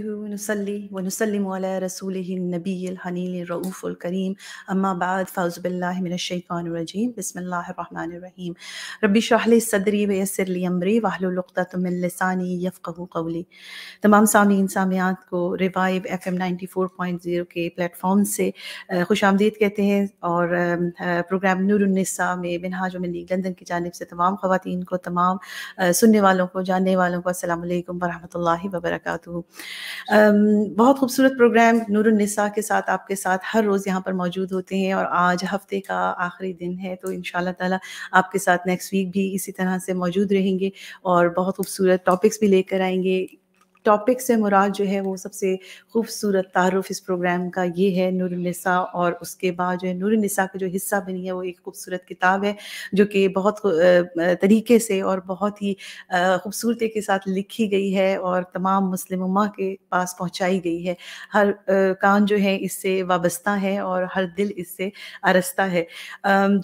who ونصلي ونسلم على رسوله النبي الحنين الرؤوف الكريم أما بعد فأعوذ بالله من الشيطان الرجيم بسم الله الرحمن الرحيم रबी शाहली सदरी वयसर ली अमरी वाहल तुमिल लसानी यफ़ू कौली तमाम सामीन सामियात को Revive F M ninety four point zero के प्लेटफॉर्म से खुश आमदीद कहते हैं और प्रोग्राम नूरसा में मिनहाज मलिक लंदन की जानब से तमाम ख़वान को तमाम सुनने वालों को जानने वालों को असल वरहमल वबरक बहुत खूबसूरत प्रोग्राम नूरनिसा के साथ आपके साथ हर रोज़ यहाँ पर मौजूद होते हैं और आज हफ्ते का आखिरी दिन है तो इन ताला आपके साथ नेक्स्ट वीक भी इसी तरह से मौजूद रहेंगे और बहुत खूबसूरत टॉपिक्स भी लेकर आएंगे टॉपिक से मुराद जो है वो सबसे खूबसूरत तारफ़ इस प्रोग्राम का ये है नूरनिसा और उसके बाद जो है नूरनिसा का जो हिस्सा बनी है वो एक खूबसूरत किताब है जो कि बहुत तरीके से और बहुत ही खूबसूरती के साथ लिखी गई है और तमाम मुस्लिम उमा के पास पहुँचाई गई है हर कान जो है इससे वाबस्ता है और हर दिल इससे अरस्ता है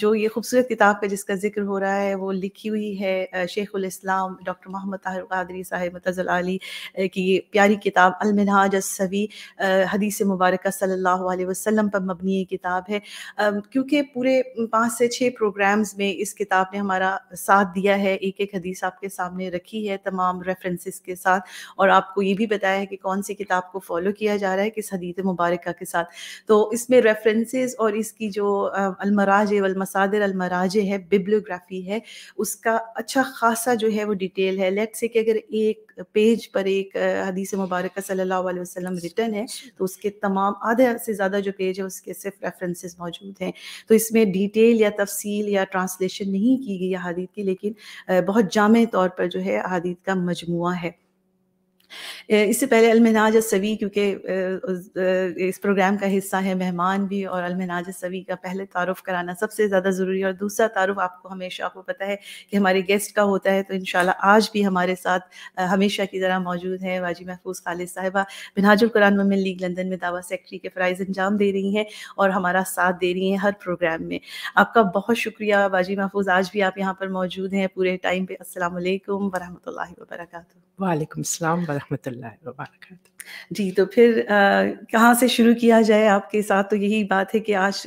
जो ये खूबसूरत किताब का जिसका जिक्र हो रहा है वो लिखी हुई है शेख इस्लाम डॉक्टर मोहम्मद ताहिर कादरी साहेब मतजल अली कि ये प्यारी किताब अलमिनहाज सवी हदीस मुबारक सल्लल्लाहु अलैहि वसल्लम पर मबनी किताब है क्योंकि पूरे पाँच से छः प्रोग्राम्स में इस किताब ने हमारा साथ दिया है एक एक हदीस आपके सामने रखी है तमाम रेफरेंसेस के साथ और आपको ये भी बताया है कि कौन सी किताब को फॉलो किया जा रहा है किस हदीत मुबारक के साथ तो इसमें रेफरेंसेस और इसकी जो अलमराज वलमसादर अलमराज है बिब्लोग्राफी है उसका अच्छा खासा जो है वो डिटेल है लेट से कि अगर एक पेज पर एक हदीस मुबारक सल्लल्लाहु रिटर्न है तो उसके तमाम आधे से ज़्यादा जो पेज है उसके सिर्फ रेफरेंसेस मौजूद हैं तो इसमें डिटेल या तफसील या ट्रांसलेशन नहीं की गई अहादीत की लेकिन बहुत जामे तौर पर जो है अहादीत का मजमु है इससे पहले अलमनाज सवी क्योंकि इस प्रोग्राम का हिस्सा है मेहमान भी और अलमनाज सवी का पहले तारुफ कराना सबसे ज़्यादा ज़रूरी और दूसरा तारुफ आपको हमेशा आपको पता है कि हमारे गेस्ट का होता है तो इन आज भी हमारे साथ हमेशा की तरह मौजूद है वाजी महफूज खालिद साहिबा बिनाजुल कुरान ममिन लीग लंदन में दावा सेक्रेटरी के फ़राइज़ अंजाम दे रही हैं और हमारा साथ दे रही हैं हर प्रोग्राम में आपका बहुत शुक्रिया वाजी महफूज आज भी आप यहाँ पर मौजूद हैं पूरे टाइम पे असलकम वरहमल वर्क वालेकुम ورحمه الله وبركاته जी तो फिर कहाँ से शुरू किया जाए आपके साथ तो यही बात है कि आज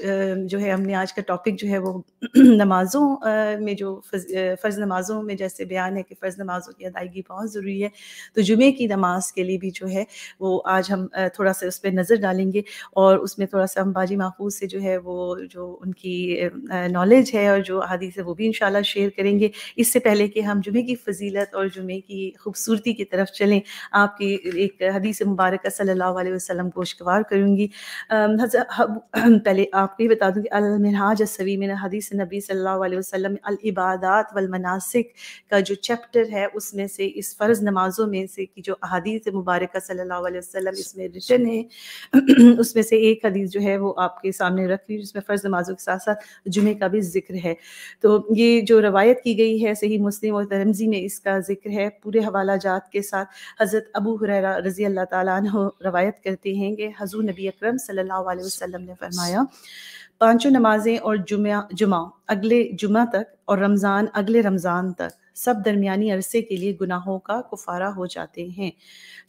जो है हमने आज का टॉपिक जो है वो नमाज़ों में जो फ़र्ज़ नमाज़ों में जैसे बयान है कि फ़र्ज़ नमाज़ों की अदायगी बहुत ज़रूरी है तो जुमे की नमाज के लिए भी जो है वो आज हम थोड़ा सा उस पर नज़र डालेंगे और उसमें थोड़ा सा हम बाजी महफूज से जो है वो जो उनकी नॉलेज है और जो अदीस है वो भी इन शेयर करेंगे इससे पहले कि हम जुमे की फजीलत और जुमे की खूबसूरती की तरफ चलें आपकी एक हदीस मुबारक सल्लल्लाहु अलैहि वसल्लम को शवार करूँगी पहले आपको ही बता दूँगी कि अलमराज असवी में हदीस नबी सल्लल्लाहु अलैहि वसल्लम अलबादात वलमनासिक का जो चैप्टर है उसमें से इस फ़र्ज़ नमाजों में से कि जो अदीस मुबारक सल्लल्लाहु अलैहि वसल्लम इसमें रिटर्न है उसमें से एक हदीस जो है वो आपके सामने रख ली जिसमें फ़र्ज़ नमाजों के साथ साथ जुमे का भी जिक्र है तो ये जो रवायत की गई है सही मुस्लिम और तरमजी में इसका जिक्र है पूरे हवाला जात के साथ हज़रत अबू हुररा रज़ी अल्लाह तु रवायत करते हैं कि हजू नबी अक्रम सल्हसम ने फरमाया पांचों नमाजें और जुमा जुमा अगले जुमा तक और रमज़ान अगले रमज़ान तक सब दरमियानी अरसे के लिए गुनाहों का कुफारा हो जाते हैं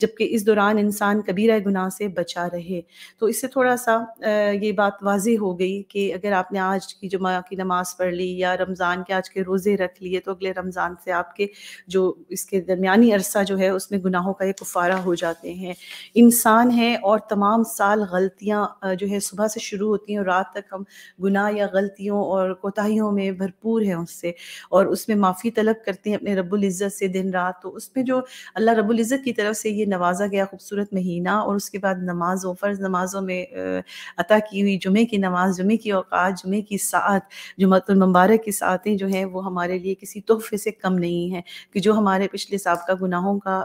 जबकि इस दौरान इंसान कबीरा गुनाह से बचा रहे तो इससे थोड़ा सा ये बात वाजी हो गई कि अगर आपने आज की जुमा की नमाज़ पढ़ ली या रमज़ान के आज के रोज़े रख लिए तो अगले रमज़ान से आपके जो इसके दरमिया अरसा जो है उसमें गुनाहों का ये कुफारा हो जाते हैं इंसान है और तमाम साल गलतियाँ जो है सुबह से शुरू होती हैं और रात तक हम गुनाह या गलतियों और कोताही में भरपूर हैं उससे और उसमें माफ़ी तलब कर करते हैं अपने रब्बुल इज़्ज़त से दिन रात तो उसमें जो अल्लाह रब्बुल इज़्ज़त की तरफ से ये नवाजा गया खूबसूरत महीना और उसके बाद नमाज़ों फ़र्ज़ नमाज़ों में अता की हुई जुमे की नमाज जुमे की औकात जुमे की सात जुमतुलमबारक की साथें जो हैं वो हमारे लिए किसी तोहफे से कम नहीं है कि जो हमारे पिछले सबका गुनाहों का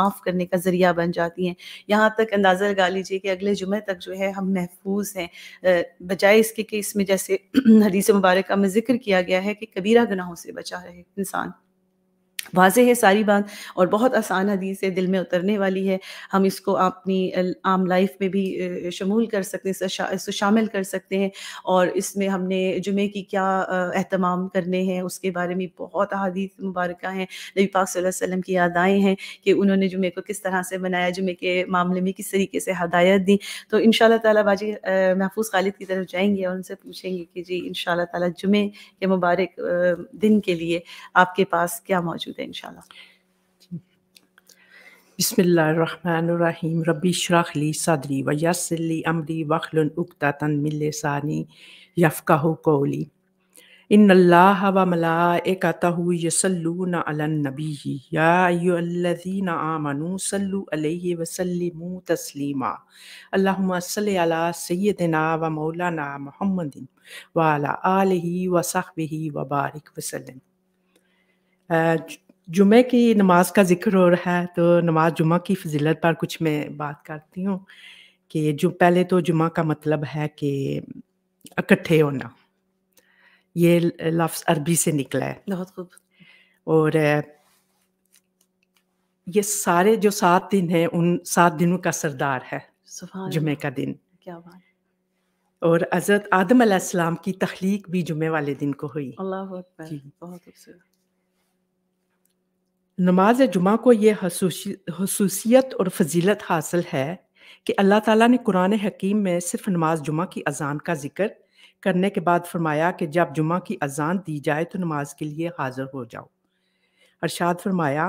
माफ़ करने का ज़रिया बन जाती हैं यहाँ तक अंदाज़ा लगा लीजिए कि अगले जुमे तक जो है हम महफूज हैं बजाय इसके कि इसमें जैसे हदीस मुबारक का जिक्र किया गया है कि कबीरा गुनाहों से बचा रहे इंसान वाज है सारी बात और बहुत आसान हदीस है दिल में उतरने वाली है हम इसको अपनी आम लाइफ में भी शमूल कर सकते हैं इसको शामिल कर सकते हैं और इसमें हमने जुमे की क्या अहतमाम करने हैं उसके बारे में बहुत अदीत मुबारक हैं नबी पाक वसल्लम की यादाएँ हैं कि उन्होंने जुमे को किस तरह से बनाया जुमे के मामले में किस तरीके से हदायत दी तो इन ताला बाजी महफूज खालिद की तरफ जाएंगे और उनसे पूछेंगे कि जी इन शाह तुमे के मुबारक दिन के लिए आपके पास क्या मौजूद شده انشالله بسم الله الرحمن الرحیم ربی اشرح لی صدری و یسر لی امری واحلل عقدة من لسانی یفقهوا قولی ان الله و ملائکته یصلون علی النبی یا ایها الذین آمنوا صلوا علیه و سلموا تسلیما اللهم صل علی سیدنا و مولانا محمد و علی آله و صحبه و بارک وسلم जुमे की नमाज का जिक्र हो रहा है तो नमाज जुमा की फजीलत पर कुछ मैं बात करती हूँ कि जो पहले तो जुमा का मतलब है कि इकट्ठे होना ये लफ्ज़ अरबी से निकला है बहुत खूब और ये सारे जो सात दिन हैं उन सात दिनों का सरदार है जुमे का दिन क्या बात और हज़रत आदम की तख्लीक भी जुमे वाले दिन को हुई अल्लाह बहुत नमाज जुमा को ये खसूसियत और फजीलत हासिल है कि अल्लाह ताला ने कुरान हकीम में सिर्फ नमाज जुमा की अजान का जिक्र करने के बाद फरमाया कि जब जुमा की अजान दी जाए तो नमाज के लिए हाजिर हो जाओ अरशाद फरमाया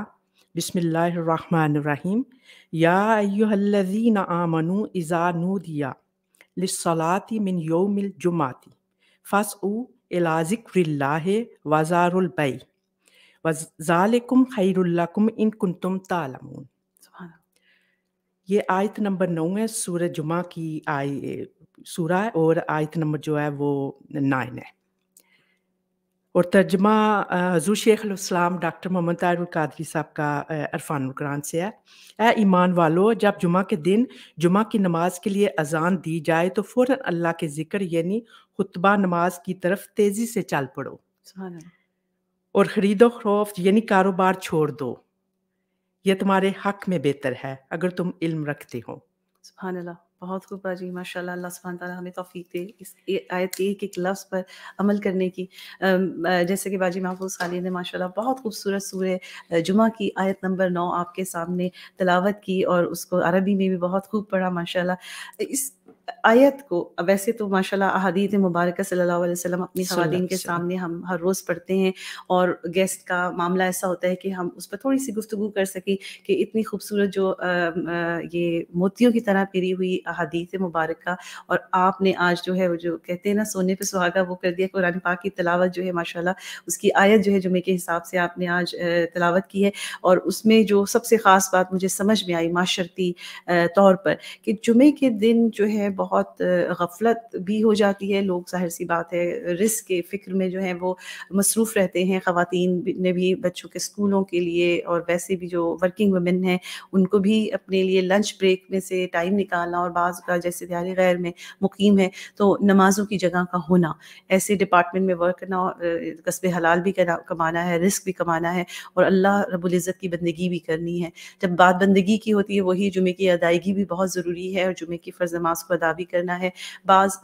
बसमीम याजीन आमनु इज़ा नूदिया लसलाती मिन योमिल जुमाती फ़स उ एलाजिक्रिल्ला वज़ारुलबई वज़ालकुम इन कुंतुम तुम तालमून ये आयत नंबर नौ है सूरह जुमा की आय सूरा और आयत नंबर जो है वो नाइन है और तर्जमा हजू शेख शेखलाम डॉक्टर मोहम्मद तारुल कादरी साहब का अरफान अरफानुलकरान से है ए ईमान वालो जब जुमा के दिन जुमा की नमाज के लिए अजान दी जाए तो फौरन अल्लाह के ज़िक्र यानी खुतबा नमाज की तरफ तेज़ी से चल पड़ो और ख़रीदो खरोफ्त यानी कारोबार छोड़ दो ये तुम्हारे हक में बेहतर है अगर तुम इल्म रखते हो बहुत खूब बाजी माशा अल्लाह सुबहान हमें तोफ़ी दे इस आयत एक एक लफ्ज़ पर अमल करने की जैसे कि बाजी महफूज खाली ने माशा बहुत खूबसूरत सूर जुमा की आयत नंबर नौ आपके सामने तलावत की और उसको अरबी में भी बहुत खूब पढ़ा माशा इस आयत को वैसे तो माशाल्लाह अहदीत मुबारक सल्लल्लाहु अलैहि वसल्लम अपनी खवादीन के सामने हम हर रोज़ पढ़ते हैं और गेस्ट का मामला ऐसा होता है कि हम उस पर थोड़ी सी गुफ्तु कर सकें कि इतनी खूबसूरत जो आ, आ, ये मोतियों की तरह पिरी हुई अहदीत मुबारक और आपने आज जो है वो जो कहते हैं ना सोने पर सुहागा वो कर दिया कुरान पाक की तलावत जो है माशाला उसकी आयत जो है जुमे के हिसाब से आपने आज तलावत की है और उसमें जो सबसे ख़ास बात मुझे समझ में आई माशरती तौर पर कि जुमे के दिन जो है बहुत गफलत भी हो जाती है लोग जाहिर सी बात है रिस्क के फिक्र में जो है वो मसरूफ़ रहते हैं ख़वातीन ने भी बच्चों के स्कूलों के लिए और वैसे भी जो वर्किंग वमेन हैं उनको भी अपने लिए लंच ब्रेक में से टाइम निकालना और बाज़ का जैसे दिहाड़ी गैर में मुकीम है तो नमाजों की जगह का होना ऐसे डिपार्टमेंट में वर्क करना कस्बे हलाल भी कमाना है रिस्क भी कमाना है और अल्लाह रबुल्ज़त की बंदगी भी करनी है जब बात बंदगी की होती है वही जुमे की अदायगी भी बहुत ज़रूरी है और जुमे की फ़र्ज नमाज को भी करना है बाज़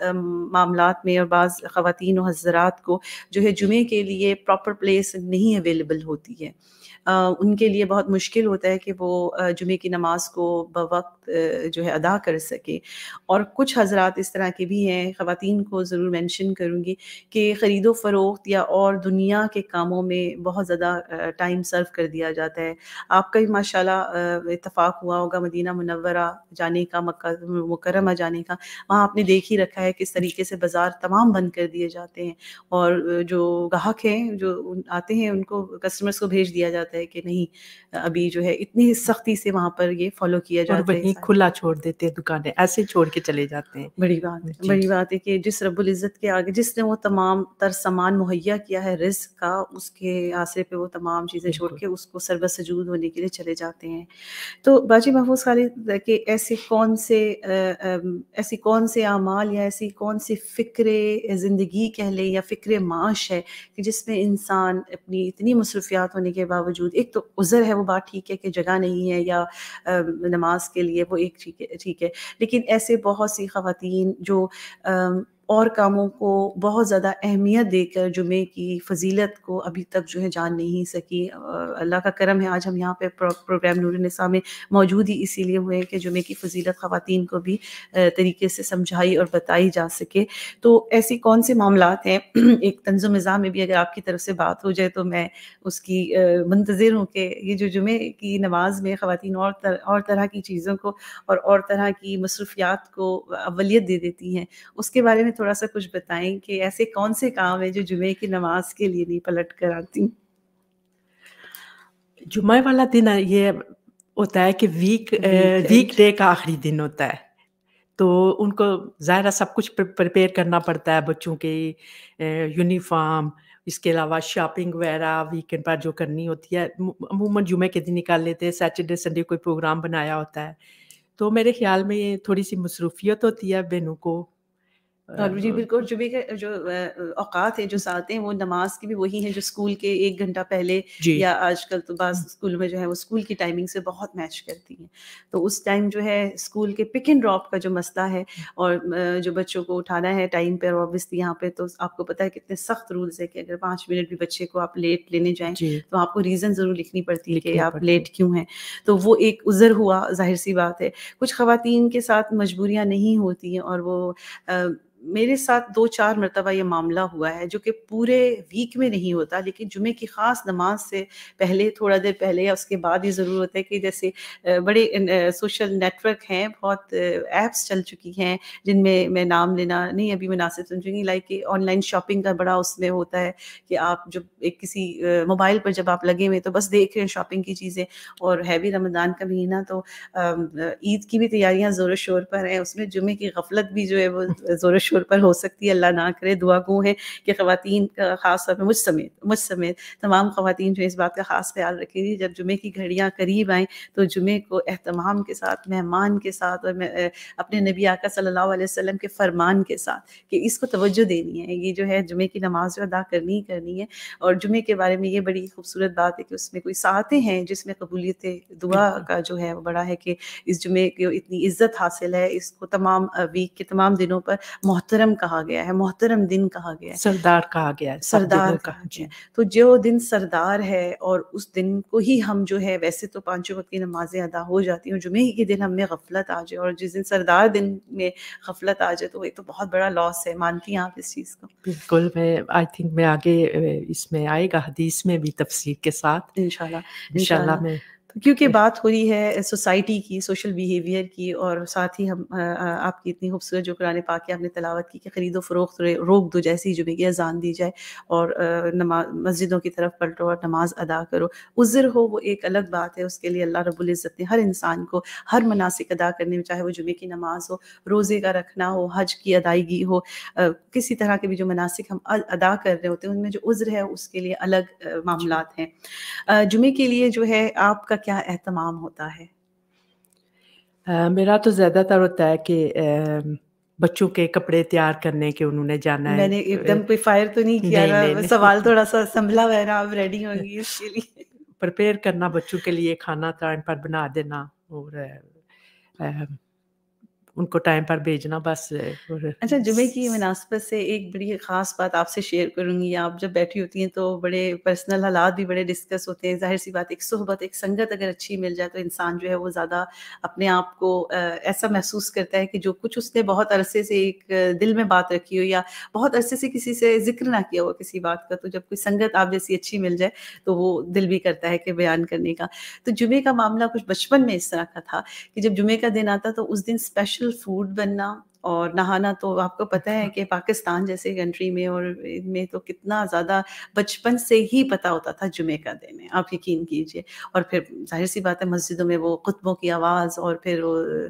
मामला में और बाज़ खीन और हजरात को जो है जुमे के लिए प्रॉपर प्लेस नहीं अवेलेबल होती है उनके लिए बहुत मुश्किल होता है कि वो जुमे की नमाज को बवक्त जो है अदा कर सके और कुछ हजरात इस तरह के भी हैं ख़वान को ज़रूर मेंशन करूँगी कि ख़रीदो फ़रोख्त या और दुनिया के कामों में बहुत ज़्यादा टाइम सर्व कर दिया जाता है आपका भी माशा इतफ़ाक़ हुआ होगा मदीना मुनवरा जाने का मक्का मुकरमा जाने का वहाँ आपने देख ही रखा है किस तरीके से बाज़ार तमाम बंद कर दिए जाते हैं और जो गाहक हैं जो आते हैं उनको कस्टमर्स को भेज दिया जाता है जाता है कि नहीं अभी जो है इतनी सख्ती से वहाँ पर ये फॉलो किया जाता है वहीं खुला छोड़ देते हैं दुकानें ऐसे छोड़ के चले जाते हैं बड़ी बात है बड़ी बात है कि जिस रब्बुल इज़्ज़त के आगे जिसने वो तमाम तर सामान मुहैया किया है रिस्क का उसके आसरे पे वो तमाम चीज़ें छोड़ के उसको सर्वसजूद होने के लिए चले जाते हैं तो बाजी महफूज खालिद के ऐसे कौन से ऐसी कौन से अमाल या ऐसी कौन सी फ़िक्र ज़िंदगी कह लें या फ़िक्र माश है कि जिसमें इंसान अपनी इतनी मसरूफियात होने के बावजूद मौजूद एक तो उज़र है वो बात ठीक है कि जगह नहीं है या नमाज के लिए वो एक ठीक है ठीक है लेकिन ऐसे बहुत सी खातन जो और कामों को बहुत ज़्यादा अहमियत देकर जुमे की फजीलत को अभी तक जो है जान नहीं सकी अल्लाह का करम है आज हम यहाँ पर प्रो, प्रोग्राम नसा में मौजूद ही इसीलिए हुए कि जुमे की फजीलत खुतिन को भी तरीके से समझाई और बताई जा सके तो ऐसे कौन से मामला हैं एक तंज मिज़ा में भी अगर आपकी तरफ से बात हो जाए तो मैं उसकी मंतज़र हूँ कि ये जो जुमे की नमाज में ख़वान और तर, और तरह की चीज़ों को और और तरह की मसरूफियात को अवलियत दे देती हैं उसके बारे में थोड़ा सा कुछ बताएं कि ऐसे कौन से काम है जो जुमे की नमाज के लिए नहीं पलट कर आती जुमे वाला दिन ये होता है कि वीक वीक डे का आखिरी दिन होता है तो उनको ज़ाहिर सब कुछ प्रिपेयर करना पड़ता है बच्चों के यूनिफॉर्म इसके अलावा शॉपिंग वगैरह वीकेंड पर जो करनी होती है अमूमन जुमे के दिन निकाल लेते हैं सैटरडे संडे कोई प्रोग्राम बनाया होता है तो मेरे ख्याल में ये थोड़ी सी मसरूफियत होती है बहनों को और जी बिल्कुल जो के जो औकात है जो हम्म। साथ हैं वो नमाज की भी वही है जो स्कूल के एक घंटा पहले या आजकल तो बाद हम्म। स्कूल में जो है वो स्कूल की टाइमिंग से बहुत मैच करती हैं तो उस टाइम जो है स्कूल के पिक एंड ड्रॉप का जो मसला है हम्म। और जो बच्चों को उठाना है टाइम पर ऑब्वियसली यहाँ पे तो आपको पता है कितने सख्त रूल्स है कि अगर पाँच मिनट भी बच्चे को आप लेट लेने जाएं तो आपको रीज़न ज़रूर लिखनी पड़ती है कि आप लेट क्यों हैं तो वो एक उज़र हुआ जाहिर सी बात है कुछ खुवान के साथ मजबूरियाँ नहीं होती हैं और वो मेरे साथ दो चार मरतबा ये मामला हुआ है जो कि पूरे वीक में नहीं होता लेकिन जुमे की ख़ास नमाज से पहले थोड़ा देर पहले या उसके बाद ही ज़रूर होता है कि जैसे बड़े सोशल नेटवर्क हैं बहुत ऐप्स चल चुकी हैं जिनमें मैं नाम लेना नहीं अभी मुनासिब समझूंगी लाइक ऑनलाइन शॉपिंग का बड़ा उसमें होता है कि आप जब एक किसी मोबाइल पर जब आप लगे हुए तो बस देख रहे हैं शॉपिंग की चीज़ें और हैवी रमज़ान का महीना तो ईद की भी तैयारियाँ ज़ोर शोर पर हैं उसमें जुमे की गफलत भी जो है वो ज़ोर शोर पर हो सकती है अल्लाह ना करे दुआ गो है कि ख़वान ख़ास तौर पर मुझ समेत मुझ समेत तमाम खातन जो इस बात का ख़ास ख्याल रखेंगी जब जुमे की घड़ियाँ करीब आए तो जुमे को अहतमाम के साथ मेहमान के साथ और अपने नबी आका सल्ला वसलम के फरमान के साथ कि इसको तोज्जो देनी है ये जो है जुमे की नमाज जो अदा करनी ही करनी है और जुमे के बारे में ये बड़ी खूबसूरत बात है कि उसमें कोई सातें हैं जिसमें कबूलियत दुआ का जो है वो बड़ा है कि इस जुमे को इतनी इज्जत हासिल है इसको तमाम वीक के तमाम दिनों पर मोहतरम कहा गया है मोहतरम दिन कहा गया है सरदार कहा गया है सरदार कहा गया तो जो दिन सरदार है और उस दिन को ही हम जो है वैसे तो पांचों वक्त की नमाजें अदा हो जाती हैं जुमे के दिन हमें गफलत आ जाए और जिस दिन सरदार दिन में गफलत आ जाए तो एक तो बहुत बड़ा लॉस है मानती हैं आप इस चीज़ को बिल्कुल मैं आई थिंक मैं आगे इसमें आएगा हदीस में भी तफसर के साथ इनशाला इनशाला मैं क्योंकि बात हो रही है सोसाइटी की सोशल बिहेवियर की और साथ ही हम आपकी इतनी खूबसूरत जो कुरान पाक है आपने तलावत की कि खरीदो फरोख्त रोक दो जैसी जुमे की अजान दी जाए और नमाज मस्जिदों की तरफ पलटो और नमाज अदा करो उज़र हो वो एक अलग बात है उसके लिए अल्लाह रबुल्ज़त ने हर इंसान को हर मनासिक अदा करने में चाहे वो जुमे की नमाज हो रोज़े का रखना हो हज की अदायगी हो किसी तरह के भी जो मनासिक हम अदा कर रहे होते हैं उनमें जो उज़र है उसके लिए अलग मामला हैं जुमे के लिए जो है आपका का क्या अहतमाम होता है आ, मेरा तो ज़्यादातर होता है कि बच्चों के कपड़े तैयार करने के उन्होंने जाना है मैंने एकदम कोई फायर तो नहीं किया नहीं, नहीं, नहीं। सवाल थोड़ा सा संभला हुआ है ना आप रेडी होंगी इसके लिए प्रिपेयर करना बच्चों के लिए खाना टाइम पर बना देना और आ, उनको टाइम पर भेजना बस अच्छा जुमे की मुनासिबत से एक बड़ी ख़ास बात आपसे शेयर करूंगी आप जब बैठी होती हैं तो बड़े पर्सनल हालात भी बड़े डिस्कस होते हैं जाहिर सी बात एक सोहबत एक संगत अगर अच्छी मिल जाए तो इंसान जो है वो ज़्यादा अपने आप को ऐसा महसूस करता है कि जो कुछ उसने बहुत अरसे से एक दिल में बात रखी हो या बहुत अरसे से किसी से जिक्र ना किया हुआ किसी बात का तो जब कोई संगत आप जैसी अच्छी मिल जाए तो वो दिल भी करता है कि बयान करने का तो जुमे का मामला कुछ बचपन में इस तरह का था कि जब जुमे का दिन आता तो उस दिन स्पेशल स्पेशल फूड बनना और नहाना तो आपको पता है कि पाकिस्तान जैसे कंट्री में और में तो कितना ज़्यादा बचपन से ही पता होता था जुमे का दिन है आप यकीन कीजिए और फिर जाहिर सी बात है मस्जिदों में वो खुतबों की आवाज़ और फिर वो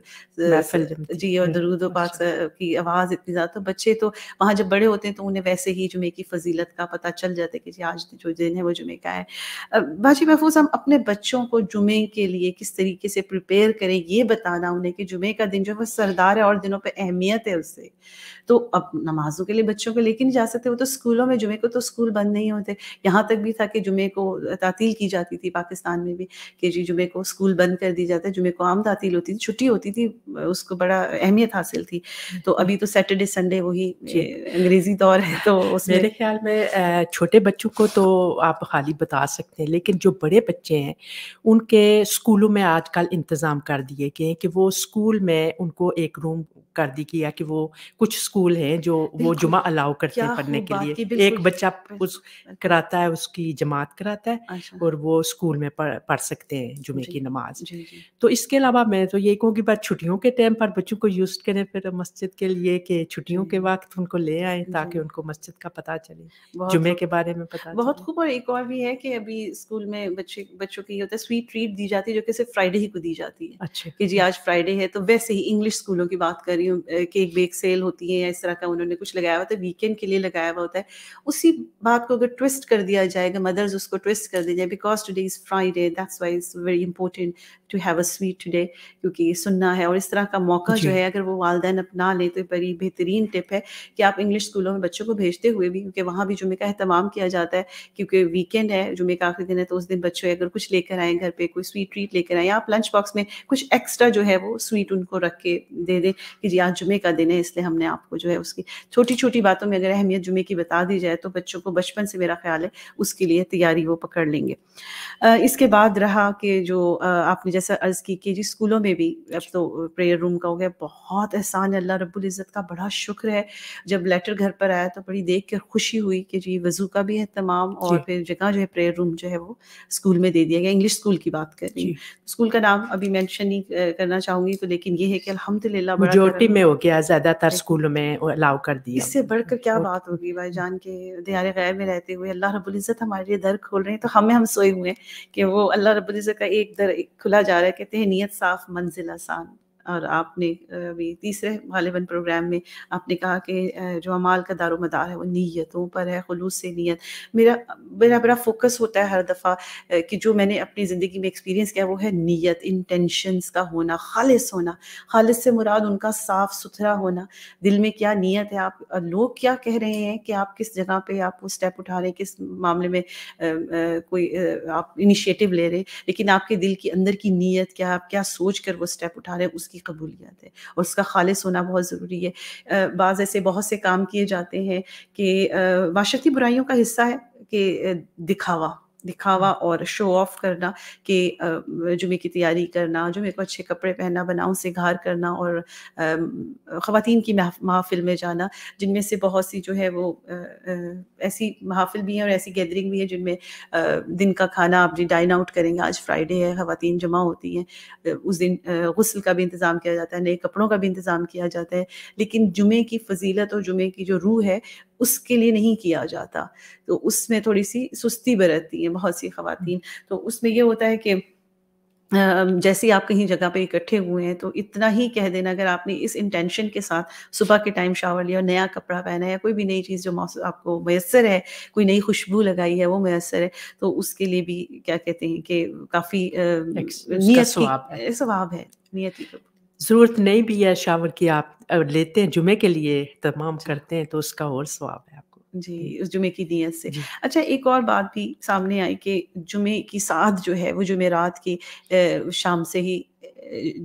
जी और दरूद अच्छा। की आवाज़ इतनी ज़्यादा तो बच्चे तो वहाँ जब बड़े होते हैं तो उन्हें वैसे ही जुमे की फजीलत का पता चल जाता है कि जी आज जो दिन है वो जुमे का है भाजी महफूज हम अपने बच्चों को जुमे के लिए किस तरीके से प्रिपेयर करें ये बताना उन्हें कि जुमे का दिन जो है वो सरदार है और दिनों पर अहम अहमियत है उससे तो अब नमाजों के लिए बच्चों को लेके नहीं जा सकते वो तो स्कूलों में जुमे को तो स्कूल बंद नहीं होते यहाँ तक भी था कि जुमे को तातील की जाती थी पाकिस्तान में भी कि जी जुमे को स्कूल बंद कर दी जाता है जुमे को आम तातील होती थी छुट्टी होती थी उसको बड़ा अहमियत हासिल थी तो अभी तो सैटरडे संडे वही अंग्रेजी दौर है तो उसमें मेरे ख्याल में छोटे बच्चों को तो आप खाली बता सकते हैं लेकिन जो बड़े बच्चे हैं उनके स्कूलों में आजकल इंतज़ाम कर दिए गए कि वो स्कूल में उनको एक रूम कर दी किया कि वो कुछ स्कूल हैं जो वो जुमा अलाउ करते हैं पढ़ने के लिए एक बच्चा उस अच्छा। कराता है उसकी जमात कराता है अच्छा। और वो स्कूल में पढ़ सकते हैं जुमे की नमाज तो इसके अलावा मैं तो ये कहूँ कि बस छुट्टियों के टाइम पर बच्चों को यूज करें फिर मस्जिद के लिए कि छुट्टियों के वक्त उनको ले आए ताकि उनको मस्जिद का पता चले जुमे के बारे में पता बहुत खूब और एक और भी है कि अभी स्कूल में बच्चे बच्चों की होता है स्वीट ट्रीट दी जाती है जो कि सिर्फ फ्राइडे ही को दी जाती है अच्छा कि जी आज फ्राइडे है तो वैसे ही इंग्लिश स्कूलों की बात कर रही हूँ केक बेक सेल होती है या इस तरह का उन्होंने कुछ लगाया हुआ था वीकेंड तो के लिए लगाया हुआ होता है उसी बात को अगर ट्विस्ट कर दिया जाएगा मदर्स उसको ट्विस्ट कर दी जाए because today is Friday that's why is very important to have a sweet today क्योंकि सुनना है और इस तरह का मौका जो है अगर वो वालदेन अपना लें तो बड़ी बेहतरीन टिप है कि आप इंग्लिश स्कूलों में बच्चों को भेजते हुए भी क्योंकि वहाँ भी जुमे का अहतमाम किया जाता है क्योंकि वीकेंड है जुमे का आखिरी दिन है तो उस दिन बच्चों अगर कुछ लेकर आए घर पे कोई स्वीट ट्रीट लेकर आए आप लंच बॉक्स में कुछ एक्स्ट्रा जो है वो स्वीट उनको रख के दे दें कि जी आज जुमे का दिन है इसलिए हमने आपको जो है उसकी छोटी छोटी बातों में अगर अहमियत जुमे की बता दी जाए तो बच्चों को बचपन से मेरा ख्याल है उसके लिए तैयारी वो पकड़ लेंगे इसके बाद रहा कि जो आपने जैसा अर्ज़ की कि जी स्कूलों में भी अब तो प्रेयर रूम का हो गया बहुत एहसान है अल्लाह रब्बुल इज़्ज़त का बड़ा शुक्र है जब लेटर घर पर आया तो बड़ी देख कर खुशी हुई कि जी वजू का भी है तमाम और फिर जगह जो है प्रेयर रूम जो है वो स्कूल में दे दिया गया इंग्लिश स्कूल की बात कर रही हूँ स्कूल का नाम अभी मैंशन नहीं करना चाहूंगी तो लेकिन ये है कि अलहमदिल्ला में हो गया ज़्यादातर स्कूलों में अलाउ कर दिया इससे बढ़कर क्या बात होगी भाई जान के दिहार गैर में रहते हुए अल्लाह रबुल्ज़त हमारे लिए दर खोल रहे हैं तो हमें हम सोए हुए हैं कि वो अल्लाह रबुल्ज़त का एक दर खुला जा रहा है कहते हैं नीयत साफ़ मंजिल आसान और आपने अभी तीसरे गालिबा प्रोग्राम में आपने कहा कि जो अमाल का दारो मदार है वो नीयतों पर है खलूस से नीयत मेरा मेरा बड़ा फोकस होता है हर दफ़ा कि जो मैंने अपनी ज़िंदगी में एक्सपीरियंस किया वो है नीयत इंटेंशंस का होना खालिस होना खालिस से मुराद उनका साफ़ सुथरा होना दिल में क्या नीयत है आप लोग क्या कह रहे हैं कि आप किस जगह पर आप वो स्टेप उठा रहे हैं किस मामले में कोई आप इनिशिएटिव ले रहे लेकिन आपके दिल के अंदर की नीयत क्या आप क्या सोच कर वो स्टेप उठा रहे हैं उस उसकी कबूलियत है और उसका खालिश होना बहुत ज़रूरी है बाज़ ऐसे बहुत से काम किए जाते हैं कि माशरती बुराइयों का हिस्सा है कि दिखावा दिखावा हम्म। और शो ऑफ करना कि जुमे की तैयारी करना जुमे को अच्छे कपड़े पहनना से घर करना और ख़वान की महाफिल में जाना जिनमें से बहुत सी जो है वो ऐसी महाफिल भी हैं और ऐसी गैदरिंग भी है जिनमें दिन का खाना आप जी डाइन आउट करेंगे आज फ्राइडे है ख़वान जमा होती हैं उस दिन गसल का भी इंतज़ाम किया जाता है नए कपड़ों का भी इंतज़ाम किया जाता है लेकिन जुमे की फजीलत और जुमे की जो रूह है उसके लिए नहीं किया जाता तो उसमें थोड़ी सी सुस्ती बरतती है बहुत सी खातन हम्म। तो उसमें यह होता है कि जैसे ही आप कहीं जगह पे इकट्ठे हुए हैं तो इतना ही कह देना अगर आपने इस इंटेंशन के साथ सुबह के टाइम शावर लिया नया कपड़ा पहना है कोई भी नई चीज़ जो आपको मैसर है कोई नई खुशबू लगाई है वो मैसर है तो उसके लिए भी क्या कहते हैं कि काफ़ी नियत स्वभाव है, है। नियत ज़रूरत नहीं भी है शावर की आप लेते हैं जुमे के लिए तमाम करते हैं तो उसका और स्वाब है आपको जी उस जुमे की नीयत से अच्छा एक और बात भी सामने आई कि जुमे की साध जो है वो जुमेरात की शाम से ही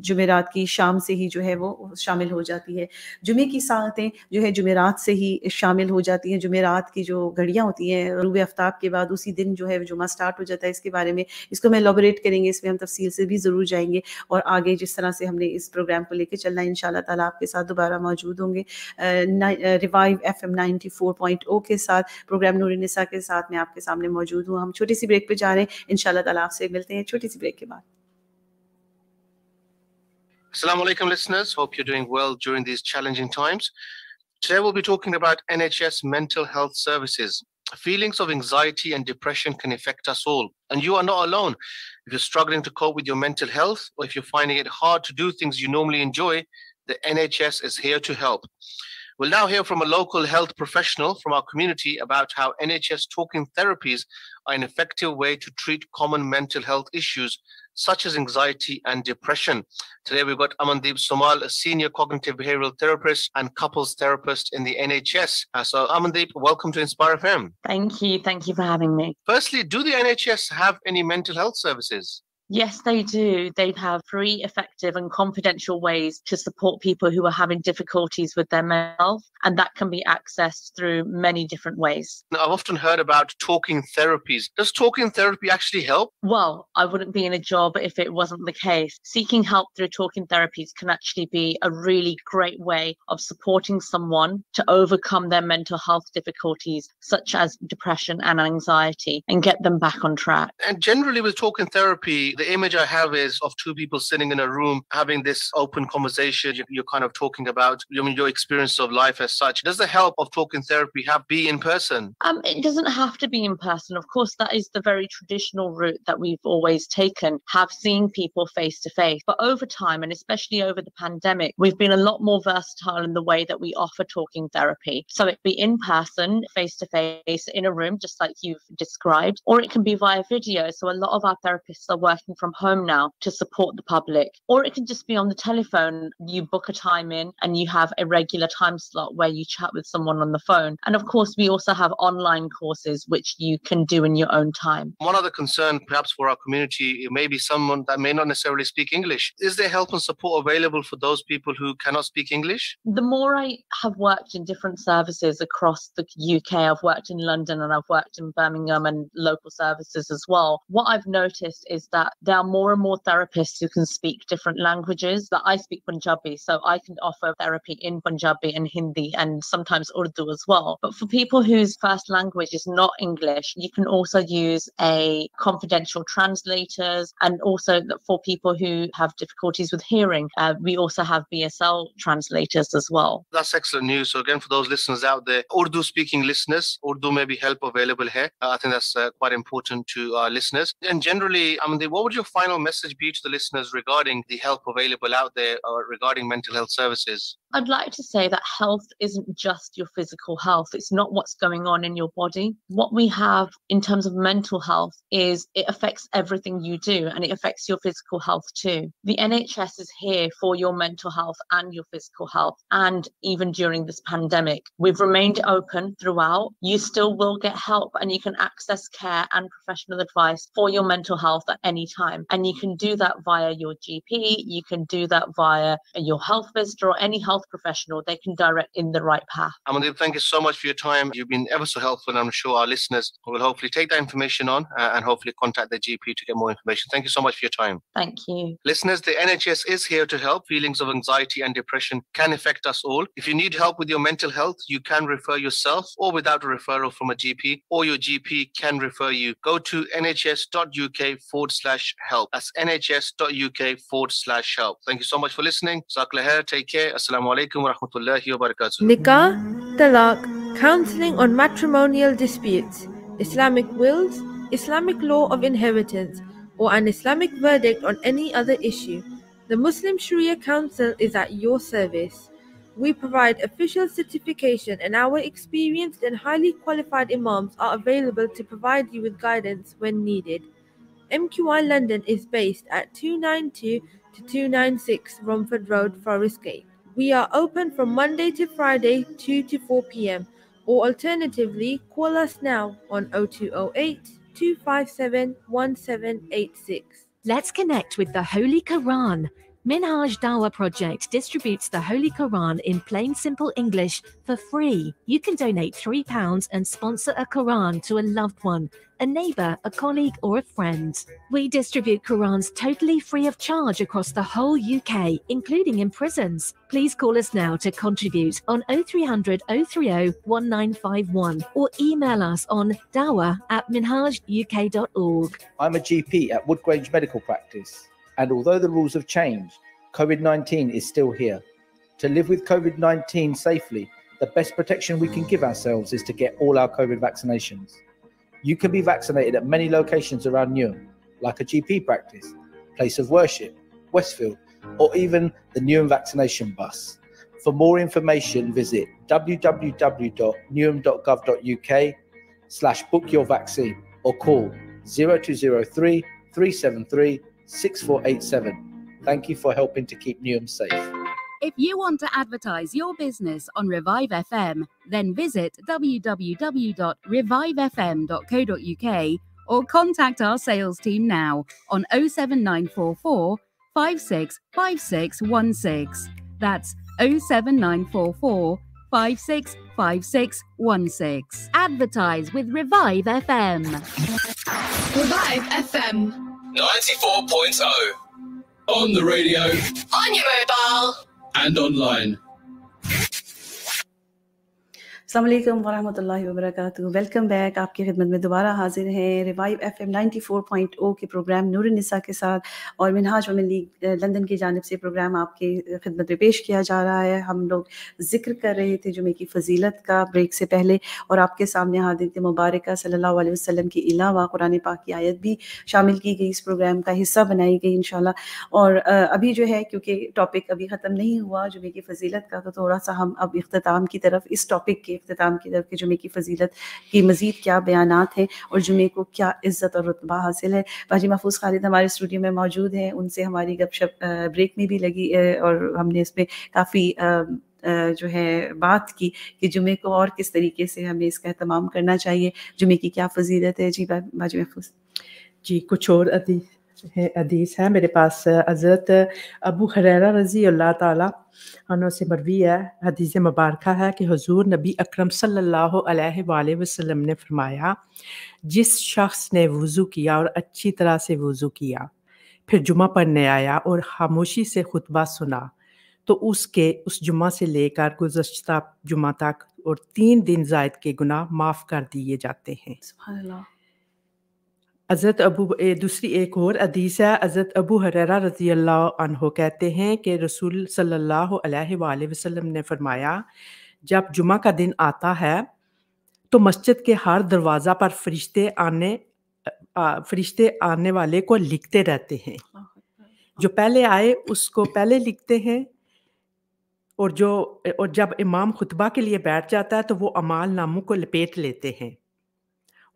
जुमेरात की शाम से ही जो है वो शामिल हो जाती है जुमे की सातें जो है जुमेरात से ही शामिल हो जाती हैं जुमेरात की जो घड़ियाँ होती हैं रूब आफ्ताब के बाद उसी दिन जो है जुमा स्टार्ट हो जाता है इसके बारे में इसको मैं एलोबरेट करेंगे इसमें हम तफसील से भी ज़रूर जाएंगे और आगे जिस तरह से हमने इस प्रोग्राम को लेकर चलना इन शाला तला आपके साथ दोबारा मौजूद होंगे Revive F M ninety four point O के साथ प्रोग्राम नूर के साथ मैं आपके सामने मौजूद हूँ हम छोटी सी ब्रेक पर जा रहे हैं इन शाला तला आपसे मिलते हैं छोटी सी ब्रेक के बाद Assalamu alaikum, listeners. Hope you're doing well during these challenging times. Today, we'll be talking about NHS mental health services. Feelings of anxiety and depression can affect us all, and you are not alone. If you're struggling to cope with your mental health, or if you're finding it hard to do things you normally enjoy, the NHS is here to help. We'll now hear from a local health professional from our community about how NHS talking therapies are an effective way to treat common mental health issues such as anxiety and depression. Today, we've got Amandeep Somal, a senior cognitive behavioral therapist and couples therapist in the NHS. Uh, so, Amandeep, welcome to Inspire FM. Thank you. Thank you for having me. Firstly, do the NHS have any mental health services? Yes, they do. They have free, effective, and confidential ways to support people who are having difficulties with their mental health, and that can be accessed through many different ways. Now, I've often heard about talking therapies. Does talking therapy actually help? Well, I wouldn't be in a job if it wasn't the case. Seeking help through talking therapies can actually be a really great way of supporting someone to overcome their mental health difficulties, such as depression and anxiety, and get them back on track. And generally, with talking therapy, the image I have is of two people sitting in a room having this open conversation. You're kind of talking about I mean, your experience of life as such. Does the help of talking therapy have be in person? Um, it doesn't have to be in person. Of course, that is the very traditional route that we've always taken, have seen people face to face. But over time, and especially over the pandemic, we've been a lot more versatile in the way that we offer talking therapy. So it be in person, face to face, in a room, just like you've described, or it can be via video. So a lot of our therapists are working working from home now to support the public. Or it can just be on the telephone. You book a time in and you have a regular time slot where you chat with someone on the phone. And of course, we also have online courses which you can do in your own time. One other concern, perhaps for our community, maybe someone that may not necessarily speak English. Is there help and support available for those people who cannot speak English? The more I have worked in different services across the UK, I've worked in London and I've worked in Birmingham and local services as well. What I've noticed is that there are more and more therapists who can speak different languages. That I speak Punjabi, so I can offer therapy in Punjabi and Hindi and sometimes Urdu as well. But for people whose first language is not English, you can also use a confidential translators, and also for people who have difficulties with hearing, uh, we also have BSL translators as well. That's excellent news. So again, for those listeners out there, Urdu-speaking listeners, Urdu may be help available here. Uh, I think that's uh, quite important to our listeners. And generally, I mean, they will what would your final message be to the listeners regarding the help available out there uh, regarding mental health services? I'd like to say that health isn't just your physical health, it's not what's going on in your body. What we have in terms of mental health is it affects everything you do and it affects your physical health too. The NHS is here for your mental health and your physical health. And even during this pandemic, we've remained open throughout. You still will get help and you can access care and professional advice for your mental health at any time. And you can do that via your GP, you can do that via your health visitor or any health health professional, they can direct in the right path. Amandeep, thank you so much for your time. You've been ever so helpful, and I'm sure our listeners will hopefully take that information on uh, and hopefully contact their GP to get more information. Thank you so much for your time. Thank you. Listeners, the NHS is here to help. Feelings of anxiety and depression can affect us all. If you need help with your mental health, you can refer yourself or without a referral from a GP, or your GP can refer you. Go to nhs.uk forward slash help. That's nhs.uk forward slash help. Thank you so much for listening. Zakla Take care. Assalamu alaikum wa rahmatullahi wa barakatuh. Nikah, talaq, counseling on matrimonial disputes, Islamic wills, Islamic law of inheritance, or an Islamic verdict on any other issue. The Muslim Sharia Council is at your service. We provide official certification, and our experienced and highly qualified Imams are available to provide you with guidance when needed. MQI London is based at 292 to 296 Romford Road, Forest Gate. We are open from Monday to Friday, 2 to 4 p.m. Or alternatively, call us now on 0208 257 1786. Let's connect with the Holy Quran. Minhaj Dawa Project distributes the Holy Quran in plain simple English for free. You can donate £3 and sponsor a Quran to a loved one, a neighbour, a colleague, or a friend. We distribute Qurans totally free of charge across the whole UK, including in prisons. Please call us now to contribute on 0300 030 1951 or email us on dawa at minhajuk.org. I'm a GP at Woodgrange Medical Practice. And although the rules have changed, COVID 19 is still here. To live with COVID 19 safely, the best protection we can give ourselves is to get all our COVID vaccinations. You can be vaccinated at many locations around Newham, like a GP practice, place of worship, Westfield, or even the Newham vaccination bus. For more information, visit www.newham.gov.uk slash book your vaccine or call 0203 373 6487. Thank you for helping to keep Newham safe. If you want to advertise your business on Revive FM, then visit www.revivefm.co.uk or contact our sales team now on 07944 565616. That's 07944 565616. Advertise with Revive FM. Revive FM. 94.0. On the radio. On your mobile. And online. अल्लाम वरहमत वबरक welcome back आपकी खिदमत में दोबारा हाजिर हैं Revive F M ninety four point O के programme नूर नसा के साथ और मिनहाज वमन लीग लंदन की जानब से प्रोग्राम आपके खिदमत में पेश किया जा रहा है हम लोग जिक्र कर रहे थे जुमे की फजीलत का ब्रेक से पहले और आपके सामने हादित मुबारक सल्ला वसलम के अलावा कुरान पाक की आयत भी शामिल की गई इस प्रोग्राम का हिस्सा बनाई गई इन शाला और अभी जो है क्योंकि टॉपिक अभी ख़त्म नहीं हुआ जुमे की फजीलत का तो थोड़ा सा हम अब अख्ताम की तरफ इस टॉपिक के अख्ताम की तरफ के जुमे की फजीलत की मज़ीद क्या बयान हैं और जुमे को क्या इज़्ज़त और रुतबा हासिल है भाजी महफूज खालिद हमारे स्टूडियो में मौजूद हैं उनसे हमारी गपशप ब्रेक में भी लगी और हमने इसमें काफ़ी जो है बात की कि जुमे को और किस तरीके से हमें इसका अहतमाम करना चाहिए जुमे की क्या फजीलत है जी बाजी महफूज जी कुछ और अभी हदीस है मेरे पास हज़रत अबू हरेरा रज़ी अल्लाह ताली से मरवी है हदीस मुबारक है कि हजूर नबी अक्रम वसल्लम ने फरमाया जिस शख्स ने वज़ू किया और अच्छी तरह से वज़ू किया फिर जुमा पढ़ने आया और खामोशी से खुतबा सुना तो उसके उस जुमा से लेकर गुजशत जुमा तक और तीन दिन जायद के गुना माफ़ कर दिए जाते हैं हज़रत अबू दूसरी एक और अदीस है हज़रत अबू हरेरा रज़ी अल्लाह कहते हैं कि रसूल सल्लल्लाहु अलैहि वसल्लम ने फरमाया जब जुमा का दिन आता है तो मस्जिद के हर दरवाज़ा पर फरिश्ते आने फरिश्ते आने वाले को लिखते रहते हैं जो पहले आए उसको पहले लिखते हैं और जो और जब इमाम खुतबा के लिए बैठ जाता है तो वो अमाल नामों को लपेट लेते हैं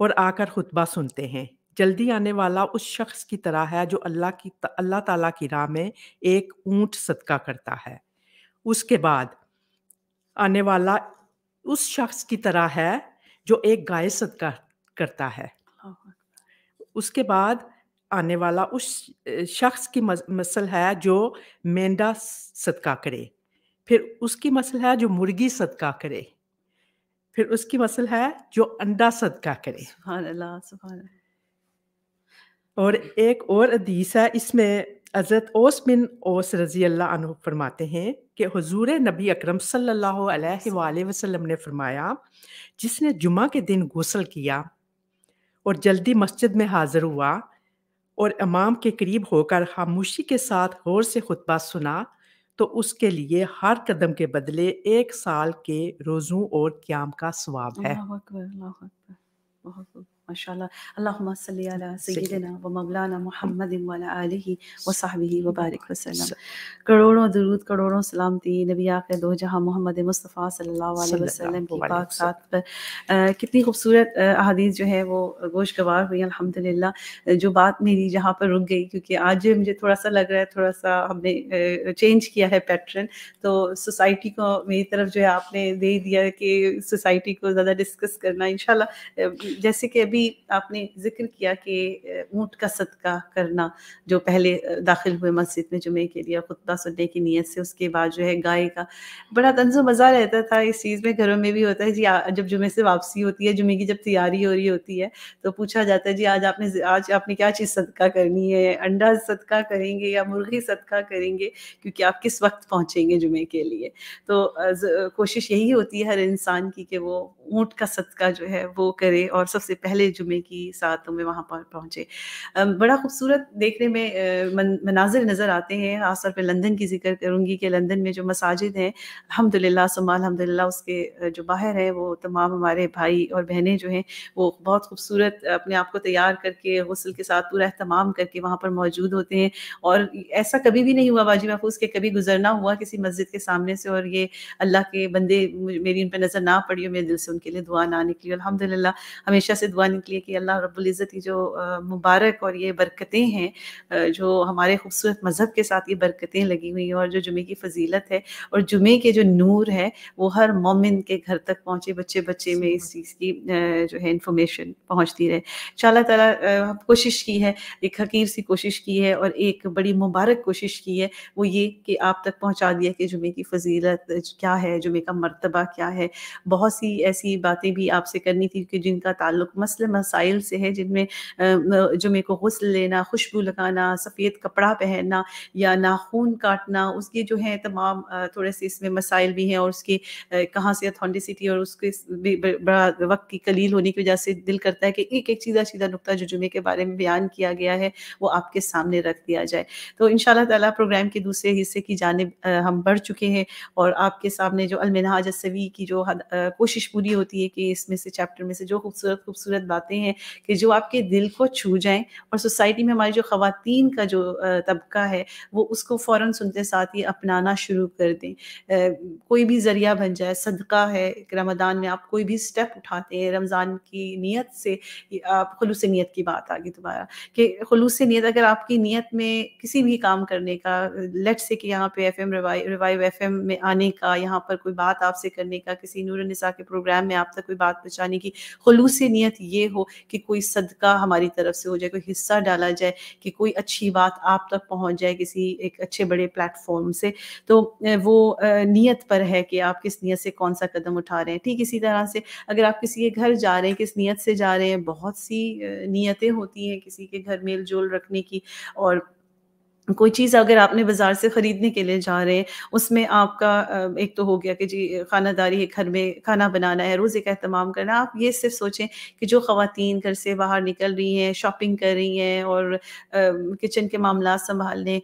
और आकर खुतबा सुनते हैं जल्दी आने वाला उस शख्स की तरह है जो अल्लाह की अल्लाह ताला की राह में एक ऊंट सदका करता है उसके बाद आने वाला उस शख्स की तरह है जो एक गाय सदका करता है उसके बाद आने वाला उस शख्स की मसल है जो मेंढा सदका करे फिर उसकी मसल है जो मुर्गी सदका करे फिर उसकी मसल है जो अंडा सदका करे सुभान अल्लाह सुभान और एक और है इसमें हज़रत ओस बिन ओस रज़ी अल्लाह फरमाते हैं कि हजूर नबी अक्रम सल्लल्लाहु ने फरमाया जिसने जुमा के दिन गसल किया और जल्दी मस्जिद में हाज़िर हुआ और इमाम के करीब होकर खामोशी के साथ गौर से खुतबा सुना तो उसके लिए हर कदम के बदले एक साल के रोज़ों और क्याम का स्वाब है करोड़ों दरूद करोड़ों सलामती नबी दो जहाँ मोहम्मद मुस्तफ़ा साथ पर कितनी खूबसूरत अहादीस जो है वो गोशगवार हुई अल्हम्दुलिल्लाह जो बात मेरी जहाँ पर रुक गई क्योंकि आज मुझे थोड़ा सा लग रहा है थोड़ा सा हमने चेंज किया है पैटर्न तो सोसाइटी को मेरी तरफ जो है आपने दे दिया कि सोसाइटी को ज़्यादा डिस्कस करना इन जैसे कि अभी भी आपने जिक्र किया कि ऊँट का सदका करना जो पहले दाखिल हुए मस्जिद में जुमे के लिए खुतबा सुनने की नीयत से उसके बाद जो है गाय का बड़ा तंजो मज़ा रहता था इस चीज़ में घरों में भी होता है जी जब जुमे से वापसी होती है जुमे की जब तैयारी हो रही होती है तो पूछा जाता है जी आज आपने आज आपने क्या चीज़ सदका करनी है अंडा सदका करेंगे या मुर्गी सदका करेंगे क्योंकि आप किस वक्त पहुँचेंगे जुमे के लिए तो कोशिश यही होती है हर इंसान की कि वो ऊँट का सदका जो है वो करे और सबसे पहले जुमे की सातों में वहाँ पर पहुँचे बड़ा खूबसूरत देखने में मनाजिर नज़र आते हैं खासतौर पर लंदन की जिक्र करूँगी कि लंदन में जो मसाजिद हैं अलहमदिल्ला सुमा अलहमदिल्ला उसके जो बाहर हैं वो तमाम हमारे भाई और बहनें जो हैं वो बहुत खूबसूरत अपने आप को तैयार करके गसल के साथ पूरा अहतमाम करके वहाँ पर मौजूद होते हैं और ऐसा कभी भी नहीं हुआ वाजी महफूज के कभी गुजरना हुआ किसी मस्जिद के सामने से और ये अल्लाह के बंदे मेरी उन पर नज़र ना पड़ी हो मेरे दिल से उनके लिए दुआ ना निकली अलहमदिल्ला हमेशा से दुआ ईमान के लिए कि अल्लाह इज़्ज़त की जो मुबारक और ये बरकतें हैं जो हमारे खूबसूरत मज़हब के साथ ये बरकतें लगी हुई हैं और जो जुमे की फजीलत है और जुमे के जो नूर है वो हर मोमिन के घर तक पहुँचे बच्चे बच्चे में इस चीज़ की जो है इन्फॉर्मेशन पहुँचती रहे इन ताला कोशिश की है एक हकीर सी कोशिश की है और एक बड़ी मुबारक कोशिश की है वो ये कि आप तक पहुँचा दिया कि जुमे की फजीलत क्या है जुमे का मरतबा क्या है बहुत सी ऐसी बातें भी आपसे करनी थी कि जिनका ताल्लुक मसल ऐसे मसाइल से है जिनमें जो मेरे को गसल लेना खुशबू लगाना सफ़ेद कपड़ा पहनना या नाखून काटना उसके जो है तमाम थोड़े से इसमें मसाइल भी हैं और उसके कहाँ से अथॉन्टिसिटी और उसके बड़ा वक्त की कलील होने की वजह से दिल करता है कि एक एक चीज़ा सीधा नुकता जो जुमे के बारे में बयान किया गया है वो आपके सामने रख दिया जाए तो इन ताला प्रोग्राम के दूसरे हिस्से की जानब हम बढ़ चुके हैं और आपके सामने जो अलमनहाज सवी की जो कोशिश पूरी होती है कि इसमें से चैप्टर में से जो खूबसूरत खूबसूरत बात चाहते हैं कि जो आपके दिल को छू जाएं और सोसाइटी में हमारी जो खातन का जो तबका है वो उसको फ़ौर सुनते साथ ही अपनाना शुरू कर दें कोई भी ज़रिया बन जाए सदका है रमदान में आप कोई भी स्टेप उठाते हैं रमज़ान की नीयत से आप खलूस नीयत की बात आ गई दोबारा कि खलूस नीयत अगर आपकी नीयत में किसी भी काम करने का लेट से कि यहाँ पे F M Revive F M में आने का यहाँ पर कोई बात आपसे करने का किसी नूर निसा के प्रोग्राम में आप तक कोई बात पहुँचाने की खलूस नीयत ये ये हो कि कोई सदका हमारी तरफ से हो जाए कोई हिस्सा डाला जाए कि कोई अच्छी बात आप तक पहुंच जाए किसी एक अच्छे बड़े प्लेटफॉर्म से तो वो नीयत पर है कि आप किस नीयत से कौन सा कदम उठा रहे हैं ठीक इसी तरह से अगर आप किसी के घर जा रहे हैं किस नीयत से जा रहे हैं बहुत सी नीयतें होती हैं किसी के घर मेल जोल रखने की और कोई चीज़ अगर आपने बाज़ार से ख़रीदने के लिए जा रहे हैं उसमें आपका एक तो हो गया कि जी खानादारी है घर में खाना बनाना है रोज़े का अहतमाम करना आप ये सिर्फ सोचें कि जो खातन घर से बाहर निकल रही हैं शॉपिंग कर रही हैं और किचन के मामला संभालने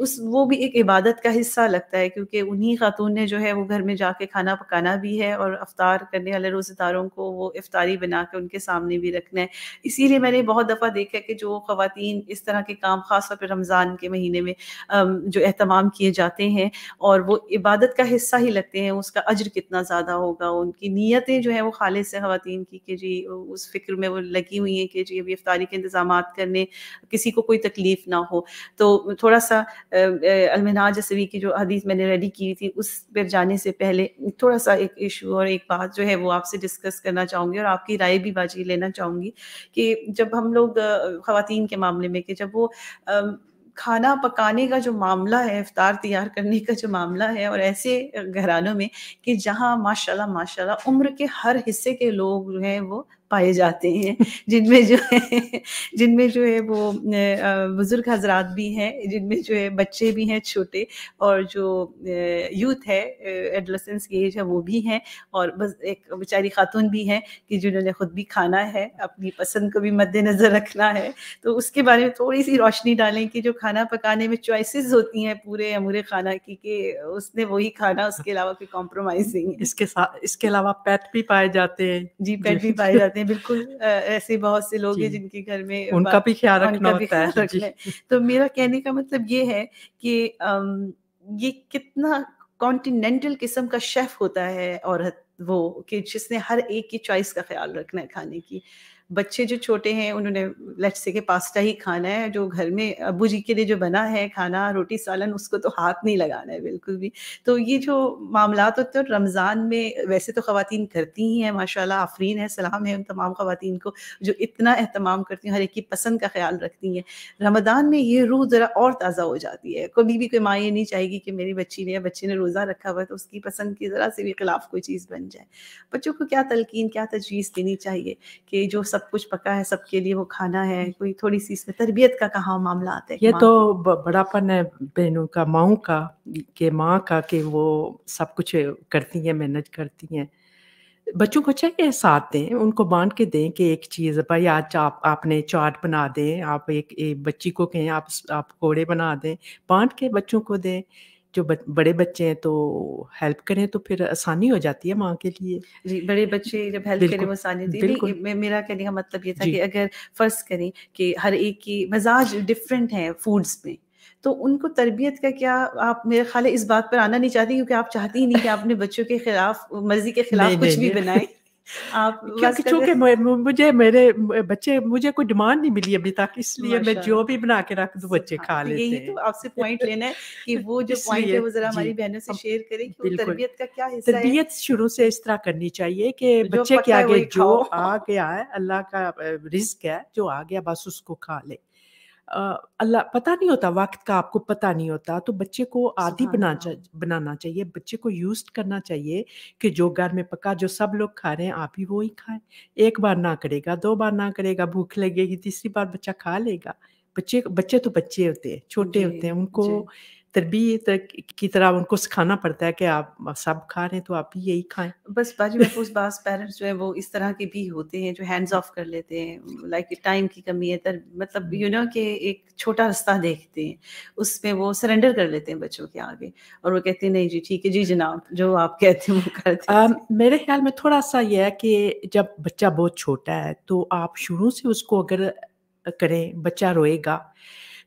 उस वो भी एक इबादत का हिस्सा लगता है क्योंकि उन्हीं खातून ने जो है वो घर में जाके खाना पकाना भी है और अफ्तार करने वाले रोज़ेदारों को वो इफ्तारी बना के उनके सामने भी रखना है इसीलिए मैंने बहुत दफ़ा देखा कि जो ख़वातीन इस तरह के काम ख़ासतौर पर रमज़ान के महीने में जो अहतमाम किए जाते हैं और वो इबादत का हिस्सा ही लगते हैं उसका अजर कितना ज़्यादा होगा उनकी नीयतें जो है वो खालिश से खातन की कि जी उस फिक्र में वो लगी हुई हैं कि जी अभी इफ्तारी के इंतज़ाम करने किसी को कोई तकलीफ़ ना हो तो थोड़ा सा अलमनाज असवी की जो हदीस मैंने रेडी की थी उस पर जाने से पहले थोड़ा सा एक इशू और एक बात जो है वो आपसे डिस्कस करना चाहूँगी और आपकी राय भी बाजी लेना चाहूँगी कि जब हम लोग खातन के मामले में कि जब वो खाना पकाने का जो मामला है इफ्तार तैयार करने का जो मामला है और ऐसे घरानों में कि जहाँ माशाल्लाह माशाल्लाह उम्र के हर हिस्से के लोग जो हैं वो पाए जाते हैं जिनमें जो है जिनमें जो है वो बुज़ुर्ग हजरात भी हैं जिनमें जो है बच्चे भी हैं छोटे और जो यूथ है एडलसेंस की एज है वो भी हैं और बस एक बेचारी खातून भी हैं कि जिन्होंने ख़ुद भी खाना है अपनी पसंद को भी मद्देनज़र रखना है तो उसके बारे में थोड़ी सी रोशनी डालें कि जो खाना पकाने में चॉइसेस होती हैं पूरे अमूरे खाना की कि उसने वही खाना उसके अलावा कोई कॉम्प्रोमाइज नहीं है इसके साथ इसके अलावा पैट भी पाए जाते हैं जी पैट भी पाए जाते जाते हैं बिल्कुल ऐसे बहुत से लोग हैं जिनके घर में उनका भी ख्याल रखना होता है रखना तो मेरा कहने का मतलब ये है कि ये कितना कॉन्टिनेंटल किस्म का शेफ होता है औरत वो कि जिसने हर एक की चॉइस का ख्याल रखना है खाने की बच्चे जो छोटे हैं उन्होंने लेट्स से के पास्ता ही खाना है जो घर में अबू जी के लिए जो बना है खाना रोटी सालन उसको तो हाथ नहीं लगाना है बिल्कुल भी तो ये जो मामला होते हैं रमज़ान में वैसे तो खातन करती ही हैं माशाल्लाह आफरीन है सलाम है उन तमाम खुवान को जो इतना अहतमाम करती हैं हर एक की पसंद का ख्याल रखती हैं रमदान में ये रूह ज़रा और ताज़ा हो जाती है कभी भी कोई माँ ये नहीं चाहेगी कि मेरी बच्ची ने या बच्चे ने रोज़ा रखा हुआ तो उसकी पसंद की ज़रा से भी खिलाफ कोई चीज़ बन जाए बच्चों को क्या तलकिन क्या तजवीज़ देनी चाहिए कि जो सब कुछ पका है सबके लिए वो खाना है कोई थोड़ी सी इसमें तरबियत का कहाँ मामला आता है ये तो बड़ापन है बहनों का माओ का के माँ का कि वो सब कुछ करती हैं मैनेज करती हैं बच्चों को चाहिए साथ दें उनको बांट के दें कि एक चीज़ भाई आज आप आपने चाट बना दें आप एक, एक बच्ची को कहें आप आप कोड़े बना दें बांट के बच्चों को दें जो बड़े बच्चे हैं तो हेल्प करें तो फिर आसानी हो जाती है माँ के लिए जी बड़े बच्चे जब हेल्प करें वो आसानी होती है मेरा कहने का मतलब ये था कि अगर फर्ज करें कि हर एक की मजाज डिफरेंट है फूड्स में तो उनको तरबियत का क्या आप मेरे ख्याल इस बात पर आना नहीं चाहती क्योंकि आप चाहती ही नहीं कि आपने बच्चों के खिलाफ मर्जी के खिलाफ कुछ भी बनाए आप क्योंकि चूंकि मुझे मेरे बच्चे मुझे कोई डिमांड नहीं मिली अभी तक इसलिए मैं जो भी बना के रख दू बच्चे खा तो लेते तो हैं यही तो आपसे पॉइंट लेना है कि वो जो पॉइंट है वो जरा हमारी बहनों से शेयर करें कि तरबियत का क्या हिस्सा है तरबियत शुरू से इस तरह करनी चाहिए कि तो बच्चे के आगे जो आ गया है अल्लाह का रिस्क है जो आ गया बस उसको खा ले अल्लाह पता नहीं होता वक्त का आपको पता नहीं होता तो बच्चे को आदि हाँ, बना हाँ। बनाना चाहिए बच्चे को यूज करना चाहिए कि जो घर में पका जो सब लोग खा रहे हैं आप ही वो ही खाएं एक बार ना करेगा दो बार ना करेगा भूख लगेगी तीसरी बार बच्चा खा लेगा बच्चे बच्चे तो बच्चे होते हैं छोटे होते हैं उनको तरबियत की तरह उनको सिखाना पड़ता है कि आप सब खा रहे हैं तो आप भी यही खाएं बस बाजी तो बास पेरेंट्स जो है वो इस तरह के भी होते हैं जो हैंड्स ऑफ कर लेते हैं लाइक टाइम की कमी है तर, मतलब यू नो कि एक छोटा रास्ता देखते हैं उसमें वो सरेंडर कर लेते हैं बच्चों के आगे और वो कहते हैं नहीं जी ठीक है जी जनाब जो आप कहते हैं वो करते हैं मेरे ख्याल में थोड़ा सा यह है कि जब बच्चा बहुत छोटा है तो आप शुरू से उसको अगर करें बच्चा रोएगा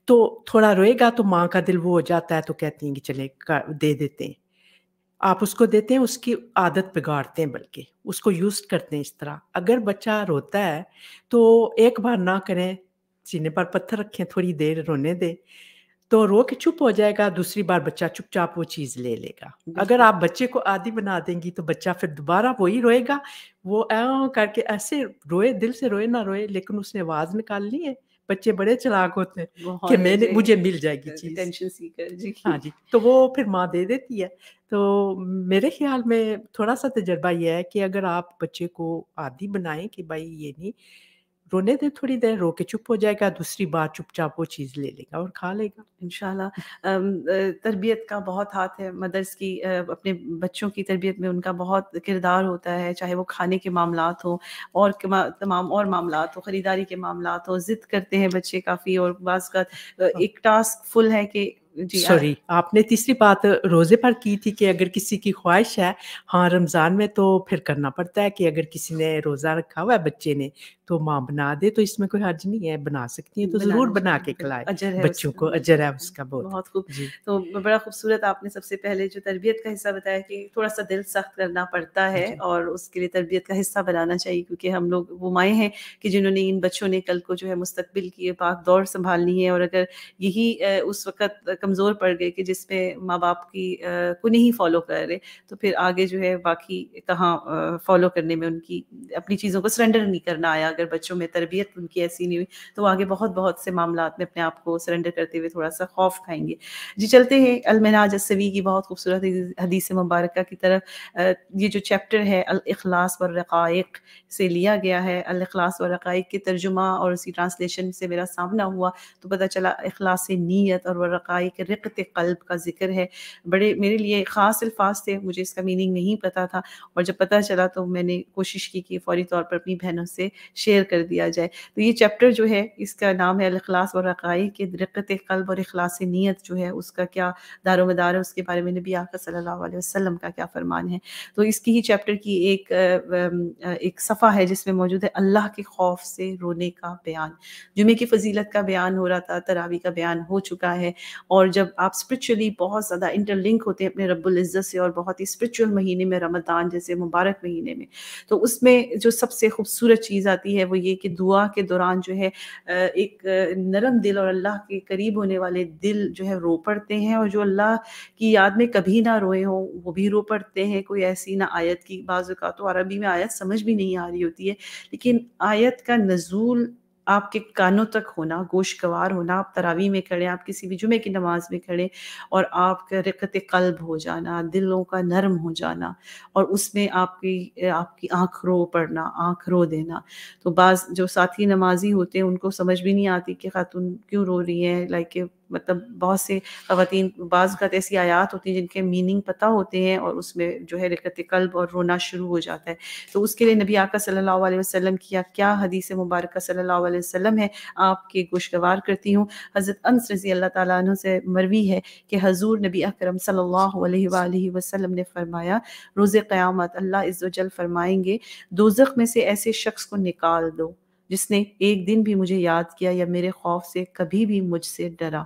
तो थोड़ा रोएगा तो माँ का दिल वो हो जाता है तो कहती हैं कि चले दे देते हैं आप उसको देते हैं उसकी आदत बिगाड़ते हैं बल्कि उसको यूज करते हैं इस तरह अगर बच्चा रोता है तो एक बार ना करें सीने पर पत्थर रखें थोड़ी देर रोने दें तो रो के चुप हो जाएगा दूसरी बार बच्चा चुपचाप वो चीज़ ले लेगा अगर आप बच्चे को आदि बना देंगी तो बच्चा फिर दोबारा वही रोएगा वो ऐ करके ऐसे रोए दिल से रोए ना रोए लेकिन उसने आवाज़ निकालनी है बच्चे बड़े चलाक होते हैं कि मैंने मुझे मिल जाएगी चीज टेंशन सीकर जी हाँ जी तो वो फिर माँ दे देती है तो मेरे ख्याल में थोड़ा सा तजर्बा यह है कि अगर आप बच्चे को आदि बनाएं कि भाई ये नहीं रोने दे थोड़ी देर रो के चुप हो जाएगा दूसरी बार चुपचाप वो चीज़ ले लेगा और खा लेगा इन तरबियत का बहुत हाथ है मदर्स की अपने बच्चों की तरबियत में उनका बहुत किरदार होता है चाहे वो खाने के मामला हो और तमाम और मामला हो ख़रीदारी के मामला हो ज़िद करते हैं बच्चे काफ़ी और बाज़ का हाँ। एक टास्क फुल है कि सॉरी आपने तीसरी बात रोजे पर की थी कि अगर किसी की ख्वाहिश है हाँ रमजान में तो फिर करना पड़ता है कि अगर किसी ने रोजा रखा हुआ है बच्चे ने तो माँ बना दे तो इसमें कोई हर्ज नहीं है बना सकती तो है तो जरूर बना के खिलाए बच्चों को अजर है उसका बहुत बहुत खूब तो बड़ा खूबसूरत आपने सबसे पहले जो तरबियत का हिस्सा बताया कि थोड़ा सा दिल सख्त करना पड़ता है और उसके लिए तरबियत का हिस्सा बनाना चाहिए क्योंकि हम लोग वो माए हैं कि जिन्होंने इन बच्चों ने कल को जो है मुस्तबिल की पाक दौड़ संभालनी है और अगर यही उस वक्त कमज़ोर पड़ गए कि जिसमें माँ बाप की को नहीं फॉलो कर रहे तो फिर आगे जो है बाकी कहाँ फॉलो करने में उनकी अपनी चीज़ों को सरेंडर नहीं करना आया अगर बच्चों में तरबियत उनकी ऐसी नहीं हुई तो आगे बहुत बहुत से मामला में अपने आप को सरेंडर करते हुए थोड़ा सा खौफ खाएंगे जी चलते हैं अलमिनाज असवी की बहुत खूबसूरत हदीस मुबारक की तरफ ये जो चैप्टर है अलखलास व रक़ाइक से लिया गया है अलखलास व रक़ाइक के तर्जुमा और उसी ट्रांसलेशन से मेरा सामना हुआ तो पता चला अखलास नीयत और वरक़ाई के कल्ब का जिक्र है बड़े मेरे लिए ख़ास अल्फाज थे मुझे इसका मीनिंग नहीं पता था और जब पता चला तो मैंने कोशिश की कि फ़ौरी तौर पर अपनी बहनों से शेयर कर दिया जाए तो ये चैप्टर जो है इसका नाम है अलखलास और रकाई के दरकत कल्ब और अखलास नीयत जो है उसका क्या दारो मदार है उसके बारे में नबी आका सल्ला वसलम का क्या फरमान है तो इसकी ही चैप्टर की एक एक सफ़ा है जिसमें मौजूद है अल्लाह के खौफ से रोने का बयान जुमे की फजीलत का बयान हो रहा था तरावी का बयान हो चुका है और जब आप स्परिचुअली बहुत ज़्यादा इंटरलिंक होते हैं अपने रब्ज़त से और बहुत ही स्परिचुअल महीने में रमदान जैसे मुबारक महीने में तो उसमें जो सबसे खूबसूरत चीज़ आती है है वो ये कि दुआ के दौरान जो है एक नरम दिल और अल्लाह के करीब होने वाले दिल जो है रो पड़ते हैं और जो अल्लाह की याद में कभी ना रोए हों वो भी रो पड़ते हैं कोई ऐसी ना आयत की बाजू का तो अरबी में आयत समझ भी नहीं आ रही होती है लेकिन आयत का नजूल आपके कानों तक होना गोशगवार होना आप तरावी में खड़े आप किसी भी जुमे की नमाज में खड़े और आपका रिकत कल्ब हो जाना दिलों का नरम हो जाना और उसमें आपकी आपकी आँख रो पड़ना आँख रो देना तो बाज जो साथी नमाजी होते हैं उनको समझ भी नहीं आती कि खातून क्यों रो रही है लाइक मतलब बहुत से खातन बाज़ का ऐसी आयात होती हैं जिनके मीनिंग पता होते हैं और उसमें जो है रिकत कल्ब और रोना शुरू हो जाता है तो उसके लिए नबी आका सल्लल्लाहु अलैहि वसल्लम की या क्या हदीस मुबारक सल्लल्लाहु अलैहि वसल्लम है आपके गोशगवार करती हूँ हज़रत अंस रजी अल्लाह तु से मरवी है कि हजूर नबी अक्रम सल्लल्लाहु अलैहि वसल्लम ने फरमाया रोज़ क़यामत अल्लाह इज़्ज़ल फरमाएंगे दोजख में से ऐसे शख्स को निकाल दो जिसने एक दिन भी मुझे याद किया या मेरे खौफ से कभी भी मुझसे डरा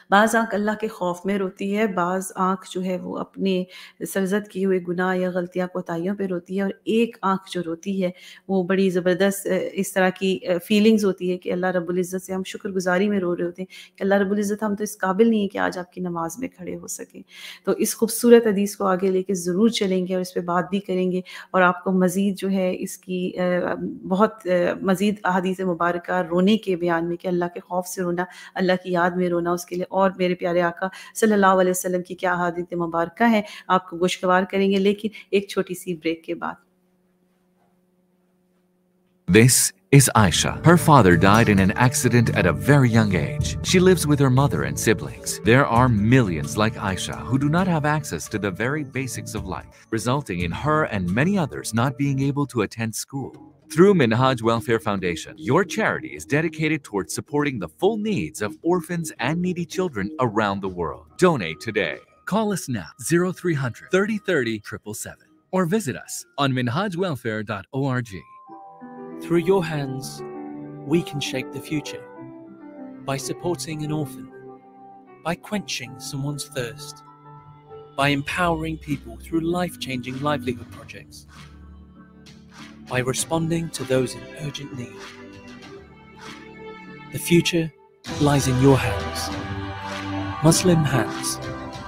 बाज़ आँख अल्लाह के खौफ में रोती है बाज़ आँख जो है वो अपने सरजद किए हुए गुनाह या गलतियाँ कोताहियों पर रोती है और एक आँख जो रोती है वो बड़ी ज़बरदस्त इस तरह की फीलिंग्स होती है कि अल्लाह रबुल्ज़त से हम शुक्रगुजारी में रो रहे होते हैं कि अल्लाह रबुल्ज़त हम तो इस काबिल नहीं है कि आज आपकी नमाज में खड़े हो सकें तो इस खूबसूरत अदीस को आगे लेके ज़रूर चलेंगे और इस पर बात भी करेंगे और आपको मज़ीद जो है इसकी बहुत मज़ीद अदीस मुबारक रोने के बयान में कि अल्लाह के खौफ से रोना अल्लाह की याद में रोना उसके लिए और और मेरे प्यारे आका सल्लल्लाहु अलैहि वसल्लम की क्या मुबारक है आपको करेंगे लेकिन एक छोटी सी ब्रेक के बाद This is Aisha. Her father died in an accident at a very young age. She lives with her mother and siblings. There are millions like Aisha who do not have access to the very basics of life, resulting in her and many others not being able to attend school. Through Minhaj Welfare Foundation, your charity is dedicated towards supporting the full needs of orphans and needy children around the world. Donate today. Call us now 0300 3030 777 or visit us on minhajwelfare.org. Through your hands, we can shape the future by supporting an orphan, by quenching someone's thirst, by empowering people through life changing livelihood projects by responding to those in urgent need. The future lies in your hands. Muslim Hands,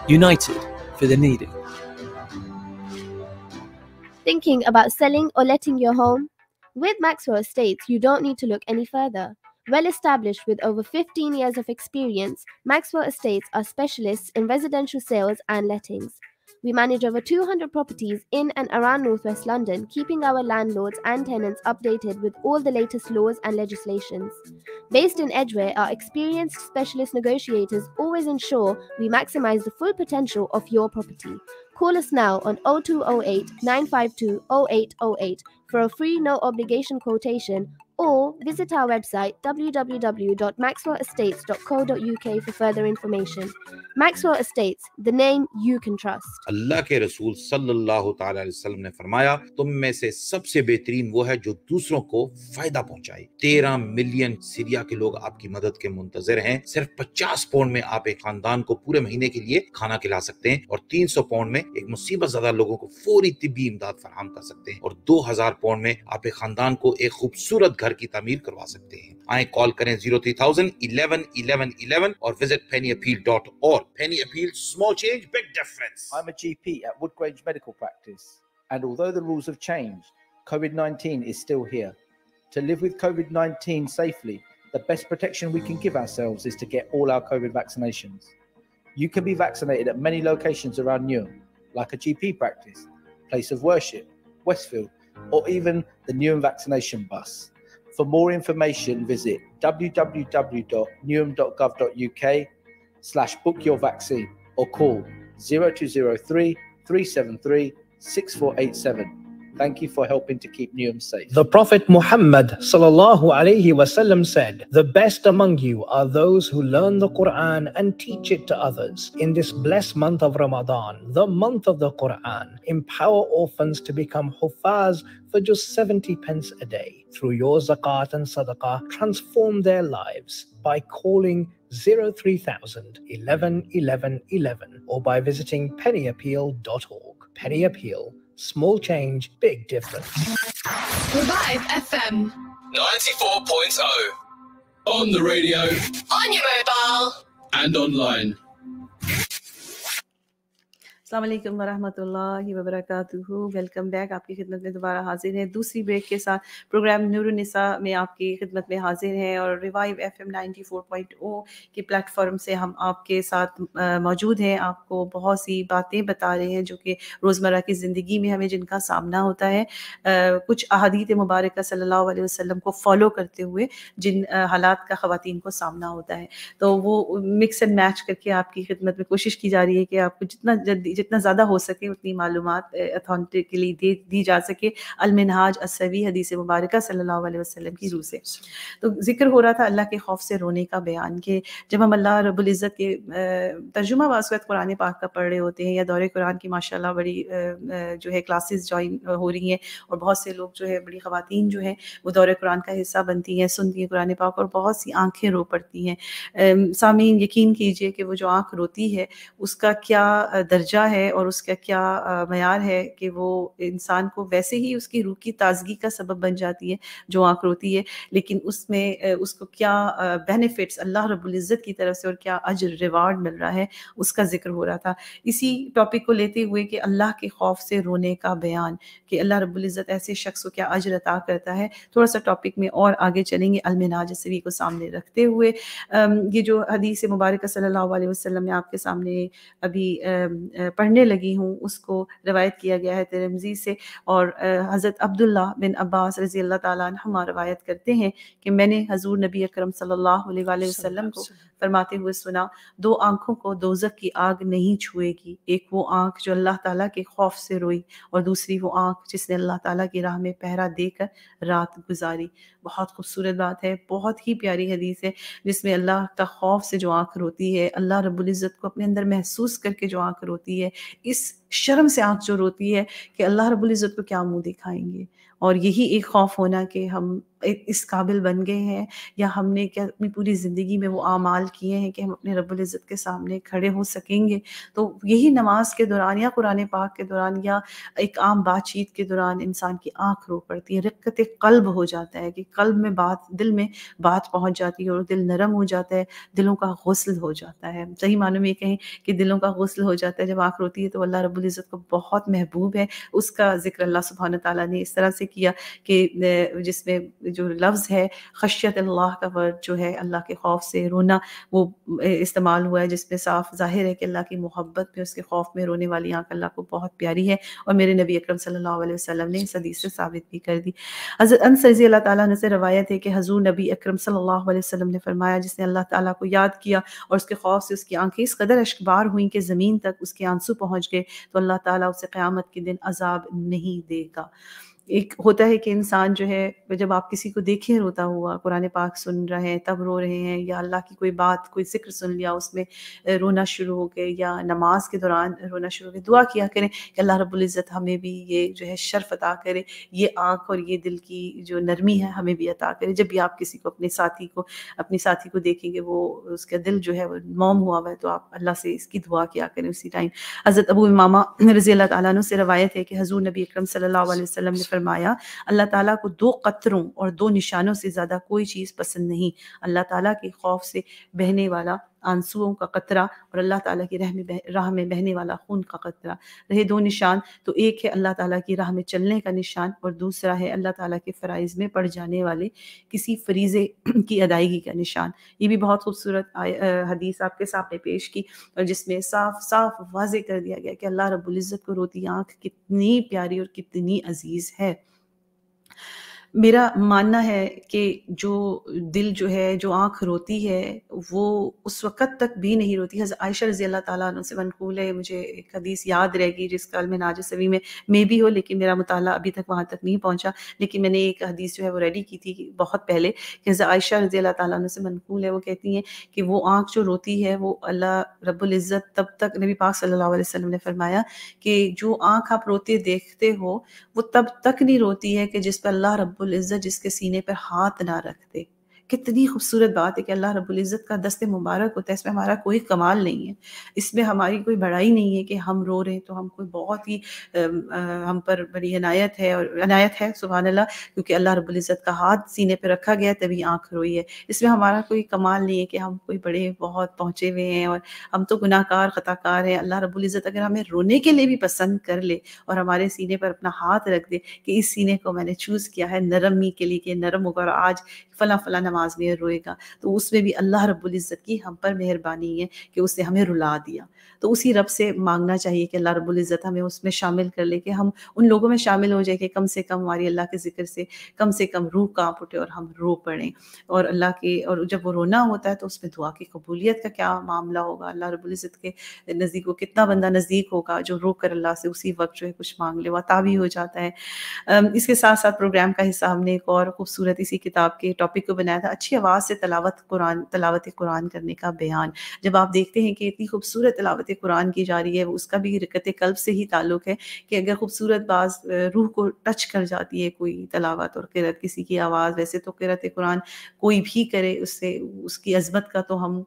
united for the needy. Thinking about selling or letting your home? With Maxwell Estates, you don't need to look any further. Well established with over 15 years of experience, Maxwell Estates are specialists in residential sales and lettings. We manage over 200 properties in and around northwest London, keeping our landlords and tenants updated with all the latest laws and legislations. Based in Edgware, our experienced specialist negotiators always ensure we maximize the full potential of your property. Call us now on 0208 952 0808 for a free no obligation quotation or visit our website www.maxwellestates.co.uk for further information. Maxwell Estates, the name you can trust. अल्लाह के रसूल सल्लल्लाहु ताला अलैहि वसल्लम ने फरमाया तुम में से सबसे बेहतरीन वो है जो दूसरों को फायदा पहुंचाए तेरह मिलियन सीरिया के लोग आपकी मदद के मुंतजर हैं सिर्फ पचास पाउंड में आप एक खानदान को पूरे महीने के लिए खाना खिला सकते हैं और तीन सौ पाउंड में एक मुसीबत ज्यादा लोगों को फौरी तिबी इमदाद फराम कर सकते हैं और दो हजार पाउंड में आप एक खानदान को एक खूबसूरत घर की तमीर करवा सकते हैं आए कॉल करें zero three thousand eleven eleven eleven और visit Penny Appeal dot org Penny Appeal small change big difference I am at medical practice and although the rules changed COVID-19 is still here. To live with COVID-19 safely, the best protection we can give ourselves is to get all our COVID vaccinations. You can be vaccinated at many locations around Newham, like a GP practice, place of worship, Westfield, or even the Newham vaccination bus. For more information, visit www.newham.gov.uk slash book your vaccine or call 0203 373 6487. Thank you for helping to keep Newham safe. The Prophet Muhammad sallallahu alaihi wasallam said, "The best among you are those who learn the Quran and teach it to others." In this blessed month of Ramadan, the month of the Quran, empower orphans to become hufaz for just 70 pence a day through your zakat and sadaqah, transform their lives by calling 03000 11 11 11 or by visiting pennyappeal.org. Penny Appeal, small change, big difference. Revive FM 94.0. On the radio, on your mobile, and online. अल्लाम वरहमल वबरक welcome back आपकी खिदमत में दोबारा हाजिर है दूसरी break के साथ प्रोग्राम नूरनिसा में आपकी खिदमत में हाजिर है और Revive F M ninety four point O के प्लेटफॉर्म से हम आपके साथ मौजूद हैं आपको बहुत सी बातें बता रहे हैं जो कि रोज़मर्रा की ज़िंदगी में हमें जिनका सामना होता है कुछ अहदीत मुबारक सल्ला वसम को फॉलो करते हुए जिन हालात का ख़वान को सामना होता है तो वो मिक्स एंड मैच करके आपकी खिदमत में कोशिश की जा रही है कि आपको जितना जल्दी जितना ज़्यादा हो सके उतनी मालूम अथॉरिटिकली दे दी जा सके अलमिनहाज असवी हदीस मुबारक सल्ला वसलम की रूह से तो जिक्र हो रहा था अल्लाह के खौफ से रोने का बयान के जब हम अल्लाह रबुल्ज़त के तर्जुमा वासत कुरान पाक का पढ़ रहे होते हैं या दौरे कुरान की माशा बड़ी जो है क्लासेस ज्वाइन हो रही हैं और बहुत से लोग जो है बड़ी खुवान जो हैं वो दौरे कुरान का हिस्सा बनती हैं सुनती हैं कुरान पाक और बहुत सी आंखें रो पड़ती हैं सामीन यकीन कीजिए कि वो जो आँख रोती है उसका क्या दर्जा है और उसका क्या मैार है कि वो इंसान को वैसे ही उसकी रूह की ताजगी का सबब बन जाती है जो आंख रोती है लेकिन उसमें उसको क्या बेनिफिट्स अल्लाह रबुल्ज़त की तरफ से और क्या अजर रिवार्ड मिल रहा है उसका जिक्र हो रहा था इसी टॉपिक को लेते हुए कि अल्लाह के खौफ से रोने का बयान कि अल्लाह रबुल्ज़त ऐसे शख्स को क्या अजर अता करता है थोड़ा सा टॉपिक में और आगे चलेंगे अलमिनाज सभी को सामने रखते हुए ये जो हदीस मुबारक सल्ला वसलम ने आपके सामने अभी पढ़ने लगी हूँ उसको रवायत किया गया है तिरमजी से और हज़रत अब्दुल्ला बिन अब्बास रजी अल्लाह तमा रवायत करते हैं कि मैंने हजूर नबी अकरम सल्लल्लाहु अक्रम वसल्लम को फरमाते हुए सुना दो आंखों को दोजक की आग नहीं छुएगी एक वो आंख जो अल्लाह ताला के खौफ से रोई और दूसरी वो आंख जिसने अल्लाह ताला की राह में पहरा देकर रात गुजारी बहुत खूबसूरत बात है बहुत ही प्यारी हदीस है जिसमें अल्लाह का खौफ से जो आँख रोती है अल्लाह रबुल्ज़त को अपने अंदर महसूस करके जो आँख रोती है इस शर्म से आँख जो रोती है कि अल्लाह रबुल्ज़त को क्या मुँह दिखाएंगे और यही एक खौफ होना कि हम इस काबिल बन गए हैं या हमने क्या अपनी पूरी ज़िंदगी में वो आमाल किए हैं कि हम अपने इज़्ज़त के सामने खड़े हो सकेंगे तो यही नमाज के दौरान या कुरान पाक के दौरान या एक आम बातचीत के दौरान इंसान की आँख रो पड़ती है रिक्क़त कल्ब हो जाता है कि कल्ब में बात दिल में बात पहुँच जाती है और दिल नरम हो जाता है दिलों का गसल हो जाता है सही मानो में कहें कि दिलों का गसल हो जाता है जब आँख रोती है तो अल्लाह रबुल्ज़त को बहुत महबूब है उसका जिक्र अल्लाह सुबहान ने इस तरह से किया कि जिसमें जो लफ्ज़ है खशियत अल्लाह का वर्ड जो है अल्लाह के खौफ से रोना वो इस्तेमाल हुआ है जिसमें साफ जाहिर है कि अल्लाह की मोहब्बत में उसके खौफ में रोने वाली आँख अल्लाह को बहुत प्यारी है और मेरे नबी अक्रम सल्लल्लाहु ने इस हदीस से साबित भी कर दी हजर अनस रजी अल्लाह से रवायत है कि हजूर नबी अक्रम सल्लल्लाहु ने फरमाया जिसने अल्लाह ताली को याद किया और उसके खौफ से उसकी आंखें इस कदर अशकबार हुई कि ज़मीन तक उसके आंसू पहुँच गए तो अल्लाह ताला उसे क़्यामत के दिन अजाब नहीं देगा एक होता है कि इंसान जो है जब आप किसी को देखें रोता हुआ कुरान पाक सुन रहे हैं तब रो रहे हैं या अल्लाह की कोई बात कोई जिक्र सुन लिया उसमें रोना शुरू हो गए या नमाज के दौरान रोना शुरू हो गए दुआ किया करें कि अल्लाह रबुल्जत हमें भी ये जो है शर्फ अता करे ये आँख और ये दिल की जो नरमी है हमें भी अता करे जब भी आप किसी को अपने साथी को अपने साथी को देखेंगे वो उसका दिल जो है वो मोम हुआ हुआ है तो आप अल्लाह से इसकी दुआ किया करें उसी टाइम हज़रत अबू मामा रज़ी अल्लाह तु से रवायत है कि हजूर नबी अक्रम सल्ला वसम ने फरमाया अल्लाह ताला को दो कतरों और दो निशानों से ज़्यादा कोई चीज़ पसंद नहीं अल्लाह ताला के खौफ से बहने वाला आंसुओं का कतरा और अल्लाह ताला की राह में राह में बहने वाला खून का कतरा रहे दो निशान तो एक है अल्लाह ताला की राह में चलने का निशान और दूसरा है अल्लाह ताला के फ़राइज़ में पड़ जाने वाले किसी फरीज़े की अदायगी का निशान ये भी बहुत खूबसूरत हदीस आपके सामने पेश की और जिसमें साफ साफ वाज कर दिया गया कि अल्लाह रबुल्ज़त को रोती आँख कितनी प्यारी और कितनी अजीज़ है मेरा मानना है कि जो दिल जो है जो आंख रोती है वो उस वक़्त तक भी नहीं रोती हज़ आयशा रजी अल्लाह ताली से मनकूल है मुझे एक हदीस याद रहेगी जिसका में नाज सभी में मे भी हो लेकिन मेरा मुताल अभी तक वहाँ तक नहीं पहुँचा लेकिन मैंने एक हदीस जो है वो रेडी की थी बहुत पहले कि हज़ आयशा रजी अल्लाह ताली से मनकूल है वो कहती हैं कि वो आँख जो रोती है वो अल्लाह रब्ज़त तब तक नबी पाक सल्ला वसलम ने फरमाया कि जो आँख आप रोते देखते हो वो तब तक नहीं रोती है कि जिस पर अल्लाह रब्बुल रबुल्ज़त जिसके सीने पर हाथ ना रखते कितनी खूबसूरत बात है कि अल्लाह रबुल्ज़त का दस्ते मुबारक होता है इसमें हमारा कोई कमाल नहीं है इसमें हमारी कोई बड़ाई नहीं है कि हम रो रहे हैं तो हम कोई बहुत ही हम पर बड़ी अनायत है और अनायत है सुबह अल्लाह क्योंकि अल्लाह रबुल्ज़त का हाथ सीने पर रखा गया तभी आँख रोई है इसमें हमारा कोई कमाल नहीं है कि हम कोई बड़े बहुत पहुँचे हुए हैं और हम तो गुनाकार ख़ताकार हैं अल्लाह रबुल्ज़त अगर हमें रोने के लिए भी पसंद कर ले और हमारे सीने पर अपना हाथ रख दे कि इस सीने को मैंने चूज़ किया है नरमी के लिए कि नरम होगा और आज फ़ला फ़ला नमाज नमाज में रोएगा तो उसमें भी अल्लाह रब्ज़त की हम पर मेहरबानी है कि उसने हमें रुला दिया तो उसी रब से मांगना चाहिए कि अल्लाह रब्ज़त हमें उसमें शामिल कर ले कि हम उन लोगों में शामिल हो जाए कि कम से कम हमारी अल्लाह के ज़िक्र से कम से कम रूह कांप उठे और हम रो पड़ें और अल्लाह के और जब वो रोना होता है तो उसमें दुआ की कबूलियत का क्या मामला होगा अल्लाह रब्ज़त के नज़दीक वो कितना बंदा नज़दीक होगा जो रो कर अल्लाह से उसी वक्त जो है कुछ मांग ले वता भी हो जाता है इसके साथ साथ प्रोग्राम का हिस्सा हमने एक और खूबसूरत इसी किताब के टॉपिक को बनाया ज़्यादा अच्छी आवाज़ से तलावत कुरान तलावत कुरान करने का बयान जब आप देखते हैं कि इतनी खूबसूरत तलावत कुरान की जा रही है उसका भी रिकत कल्ब से ही ताल्लुक़ है कि अगर खूबसूरत बाज रूह को टच कर जाती है कोई तलावत और किरत किसी की आवाज़ वैसे तो किरत कुरान कोई भी करे उससे उसकी अजमत का तो हम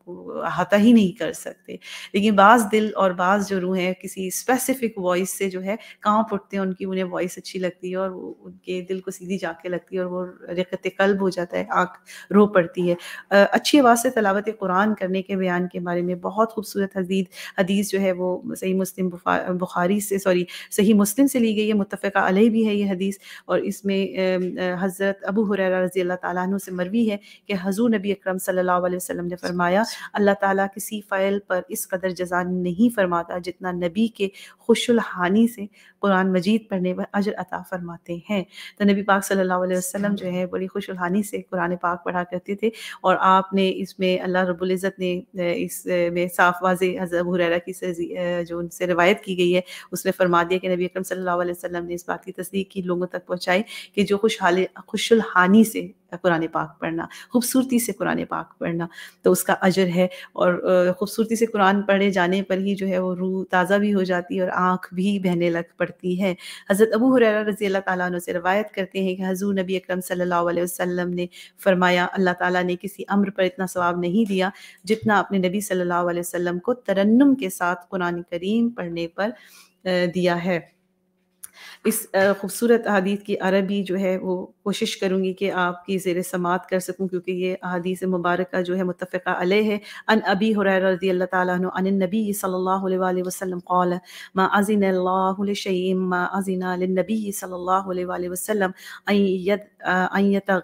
अहाता ही नहीं कर सकते लेकिन बाज़ दिल और बाज़ जो रूह है किसी स्पेसिफिक वॉइस से जो है कांप उठते हैं उनकी उन्हें वॉइस अच्छी लगती है और उनके दिल को सीधी जाके लगती है और वो रिकत कल्ब हो जाता है आँख रो पड़ती है अच्छी आवाज़ से तलावत कुरान करने के बयान के बारे में बहुत खूबसूरत हदीद हदीस जो है वो सही मुस्लिम बुखारी से सॉरी सही मुस्लिम से ली गई है मुतफ़ा अलह भी है ये हदीस और इसमें हज़रत अबू हुर रजी अल्लाह तु से मरवी है कि हजू नबी अक्रम सल्ला वसम ने फरमाया अल्लाह ताली किसी फ़ाइल पर इस कदर जजान नहीं फरमाता जितना नबी के खुशल हानि से कुरान मजीद पढ़ने पर अजर अता फरमाते हैं तो नबी पाक सल्ला वसम जो है बड़ी खुशुलहानी हानि से कुरान पाक पढ़ा पढ़ा करते थे और आपने इसमें अल्लाह रब्बुल इज़्ज़त ने इस में साफ वाजे हज़रत हुररा की से जो उनसे रवायत की गई है उसने फरमा दिया कि नबी अकरम सल्लल्लाहु अलैहि वसल्लम ने इस बात की तस्दीक की लोगों तक पहुँचाई कि जो खुशहाल खुशलहानी से कुरान पाक पढ़ना खूबसूरती से कुरान पाक पढ़ना तो उसका अजर है और ख़ूबसूरती से कुरान पढ़े जाने पर ही जो है वो रूह ताज़ा भी हो जाती है और आँख भी बहने लग पड़ती है हज़रत अबू हुरैरा रज़ी अल्लाह ताली से रवायत करते हैं कि हजूर नबी अक्रम सल्ला वसम ने फरमाया अल्लाह ताला ने किसी अम्र पर इतना सवाब नहीं दिया जितना अपने नबी सल्लल्लाहु अलैहि वसल्लम को तरन्नम के साथ कुरान करीम पढ़ने पर दिया है इस खूबसूरत अहादीत की अरबी जो है वो कोशिश करूँगी कि आपकी ज़ेर समात कर सकूँ क्योंकि ये अहादीस मुबारक जो है मुतफ़ा अलह है अन अबी हुर रजी अल्लाह तन नबी सल्ला वसलम कौल माँ अज़ीन शयम माँ अज़ीनबी नबी सल्ला वसलम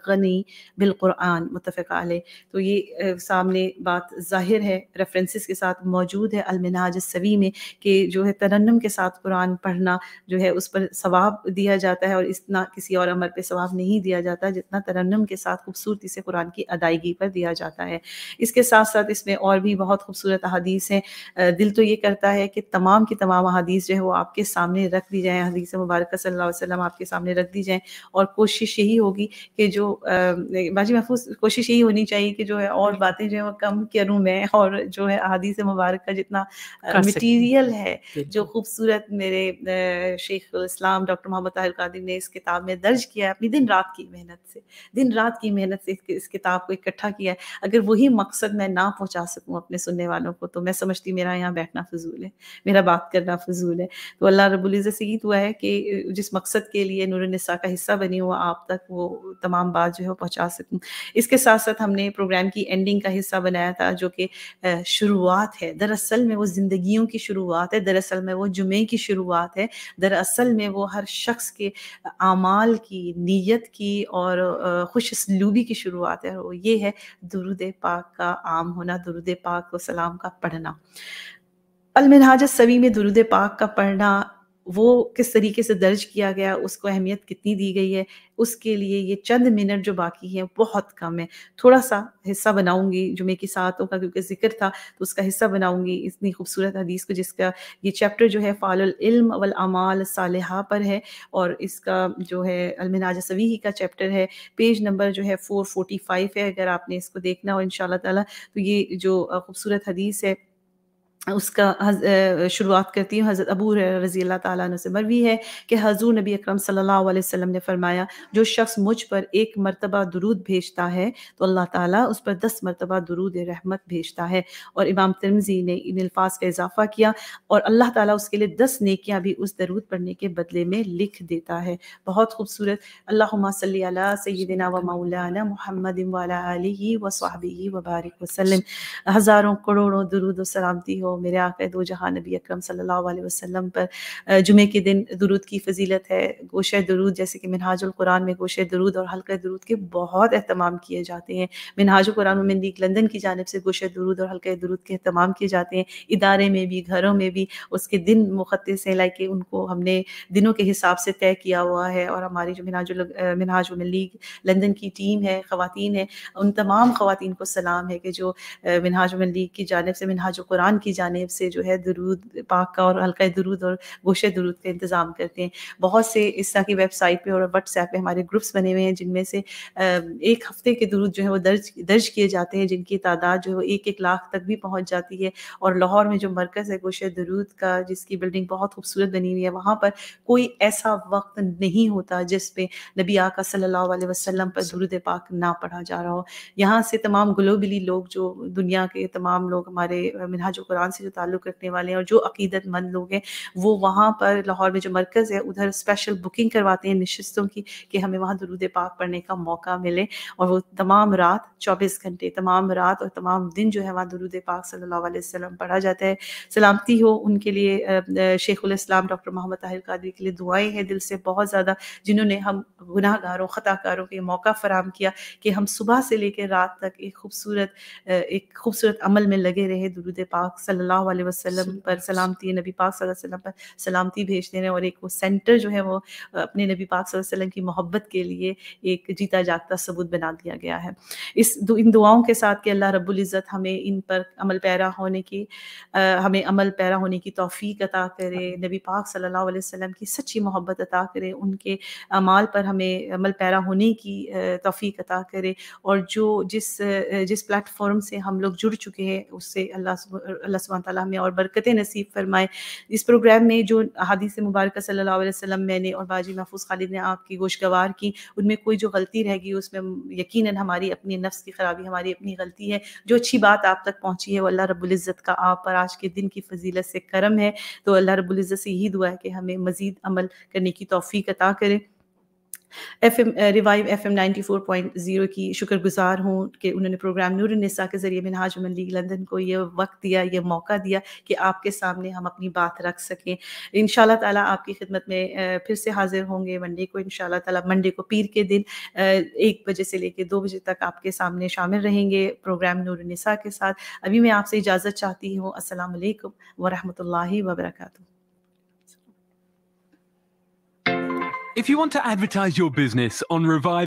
गनी बिलकुरान मुतफ़ा अलह तो ये सामने बात ज़ाहिर है रेफरेंसेस के साथ मौजूद है अलमिनाज सवी में कि जो है तरन्नम के साथ कुरान पढ़ना जो है उस पर पर सवाब दिया जाता है और इतना किसी और अमल पे सवाब नहीं दिया जाता जितना तरन्नम के साथ खूबसूरती से कुरान की अदायगी पर दिया जाता है इसके साथ साथ इसमें और भी बहुत खूबसूरत अदीस हैं दिल तो ये करता है कि तमाम की तमाम अदीस जो है वो आपके सामने रख दी जाए हदीस मुबारक सल्ला आपके सामने रख दी जाए और कोशिश यही होगी कि जो बाजी महफूज कोशिश यही होनी चाहिए कि जो है और बातें जो है वो कम करूँ मैं और जो है अदीस मुबारक का जितना मटीरियल है जो खूबसूरत मेरे शेख इस्लाम डॉक्टर मोहम्मद ताहिर कादिर ने इस किताब में दर्ज किया है अपनी दिन रात की मेहनत से दिन रात की मेहनत से इस किताब को इकट्ठा किया है अगर वही मकसद मैं ना पहुंचा सकूं अपने सुनने वालों को तो मैं समझती मेरा यहाँ बैठना फजूल है मेरा बात करना फजूल है तो अल्लाह रबुल्ज़ से ईद हुआ है कि जिस मकसद के लिए नूरनसा का हिस्सा बनी हुआ आप तक वो तमाम बात जो है पहुँचा सकूँ इसके साथ साथ हमने प्रोग्राम की एंडिंग का हिस्सा बनाया था जो कि शुरुआत है दरअसल में वो जिंदगी की शुरुआत है दरअसल में वो जुमे की शुरुआत है दरअसल में में वो हर शख्स के आमाल की नीयत की और खुश इसलूबी की शुरुआत है वो ये है दुरुद पाक का आम होना दुरुद पाक को सलाम का पढ़ना अलमिनहाज सवी में दुरुद पाक का पढ़ना वो किस तरीके से दर्ज किया गया उसको अहमियत कितनी दी गई है उसके लिए ये चंद मिनट जो बाकी है बहुत कम है थोड़ा सा हिस्सा बनाऊंगी जुमे की सातों का क्योंकि जिक्र था तो उसका हिस्सा बनाऊंगी इतनी खूबसूरत हदीस को जिसका ये चैप्टर जो है फ़ाल इल्म वल अमाल साल पर है और इसका जो है अलमिनाज सवी का चैप्टर है पेज नंबर जो है फोर फोर्टी फाइव है अगर आपने इसको देखना हो इन शाह तो ये जो खूबसूरत हदीस है उसका शुरुआत करती हूँ हज़रत अबू रज़ी अल्लाह से मरवी है कि हजूर नबी अकरम सल्लल्लाहु अलैहि वसल्लम ने फरमाया जो शख्स मुझ पर एक मरतबा दुरूद भेजता है तो अल्लाह ताला उस पर दस मरतबा दुरूद रहमत भेजता है और इमाम तिरमजी ने इन अल्फाज का इजाफा किया और अल्लाह ताली उसके लिए दस नेकियाँ भी उस दरूद पढ़ने के बदले में लिख देता है बहुत खूबसूरत अल्लाह सल सैदिना व मौलाना महमद वाली वबारक वसलम हज़ारों करोड़ों दरूद सलामती हो मेरे आका दो जहाँ नबी अक्रम सल्लल्लाहु वसल्लम पर जुमे के दिन दरूद की फजीलत है गोश दरूद जैसे कि मिनहाजुल कुरान में गोश दरूद और हल्का दरूद के बहुत अहतमाम किए जाते हैं मिनहाजुल कुरान में लीग लंदन की जानब से गोश दरूद और हल्का दरूद के अहतमाम किए जाते हैं इदारे में भी घरों में भी उसके दिन मुखत हैं लाइक उनको हमने दिनों के हिसाब से तय किया हुआ है और हमारी जो मिनहाजुल मिनहाज लीग लंदन की टीम है ख़वान है उन तमाम खुवान को सलाम है कि जो मिनहाज लीग की जानब से मिनहाज कुरान की जानब से जो है दरूद पाक का और हल्का दरूद और गोशे दरूद का इंतज़ाम करते हैं बहुत से इस तरह की वेबसाइट पर और व्हाट्सएप पर हमारे ग्रुप्स बने हुए हैं जिनमें से एक हफ्ते के दरूद जो है वो दर्ज दर्ज किए जाते हैं जिनकी तादाद जो है वो एक एक लाख तक भी पहुँच जाती है और लाहौर में जो मरकज़ है गोशे दरूद का जिसकी बिल्डिंग बहुत खूबसूरत बनी हुई है वहाँ पर कोई ऐसा वक्त नहीं होता जिस पे नबी आका सल्लल्लाहु अलैहि वसल्लम पर दुरुद पाक ना पढ़ा जा रहा हो यहाँ से तमाम ग्लोबली लोग जो दुनिया के तमाम लोग हमारे मिनहाज कुरान से जो ताल्लुक़ रखने वाले हैं और जो अकीदतमंद लोग हैं वो वहाँ पर लाहौर में जो मरकज़ है उधर स्पेशल बुकिंग करवाते हैं नशस्तों की कि हमें वहाँ दरूद पाक पढ़ने का मौका मिले और वो तमाम रात चौबीस घंटे तमाम रात और तमाम दिन जो है वहाँ दरूद पाक सल्ला वसलम पढ़ा जाता है सलामती हो उनके लिए शेखुलस्लाम डॉक्टर मोहम्मद ताहिर कादरी के लिए दुआएं हैं दिल से बहुत ज़्यादा जिन्होंने हम गुनाहगारों ख़ताकारों के मौका फ़राम किया कि हम सुबह से लेकर रात तक एक खूबसूरत एक खूबसूरत अमल में लगे रहे दरूद पाक सल सल्लल्लाहु अलैहि वसल्लम पर सलामती नबी पाक सल्लल्लाहु अलैहि वसल्लम पर सलामती भेज देने और एक वो सेंटर जो है वो अपने नबी पाक सल्लल्लाहु अलैहि वसल्लम की मोहब्बत के लिए एक जीता जागता सबूत बना दिया गया है इस दु, इन दुआओं के साथ कि अल्लाह रब्ज़त हमें इन पर अमल पैरा होने की आ, हमें अमल पैरा होने की तोफ़ी अता करे नबी पाक सल्लल्लाहु अलैहि वसल्लम की सच्ची मोहब्बत अता करे उनके अमाल पर हमें अमल पैरा होने की तोफ़ी अता करे और जो जिस जिस प्लेटफॉर्म से हम लोग जुड़ चुके हैं उससे अल्लाह अल्लाह ताली हमें और बरकतें नसीब फरमाए इस प्रोग्राम में जो हदीस मुबारक सल्ला वसम मैंने और बाजी महफूज खालिद ने आपकी गोशगवार की उनमें कोई जो गलती रह गई उसमें यकीन हमारी अपनी नफ्स की खराबी हमारी अपनी गलती है जो अच्छी बात आप तक पहुँची है वो अल्लाह रबुल्ज़त का आप पर आज के दिन की फजीलत से करम है तो अल्लाह रबुल्ज़त से यही दुआ है कि हमें मज़ीद अमल करने की तोफ़ी अता करें F M Revive F M four point zero की शुक्रगुजार हूँ कि उन्होंने प्रोग्राम नूर नसा के ज़रिए मिनहाज उमन लीग लंदन को ये वक्त दिया ये मौका दिया कि आपके सामने हम अपनी बात रख सकें इन ताला आपकी खिदमत में uh, फिर से हाजिर होंगे मंडे को इन ताला मंडे को पीर के दिन uh, एक बजे से लेकर दो बजे तक आपके सामने शामिल रहेंगे प्रोग्राम नूर नसा के साथ अभी मैं आपसे इजाज़त चाहती हूँ असल वरहमल वर्का If you want to advertise your business on Revive,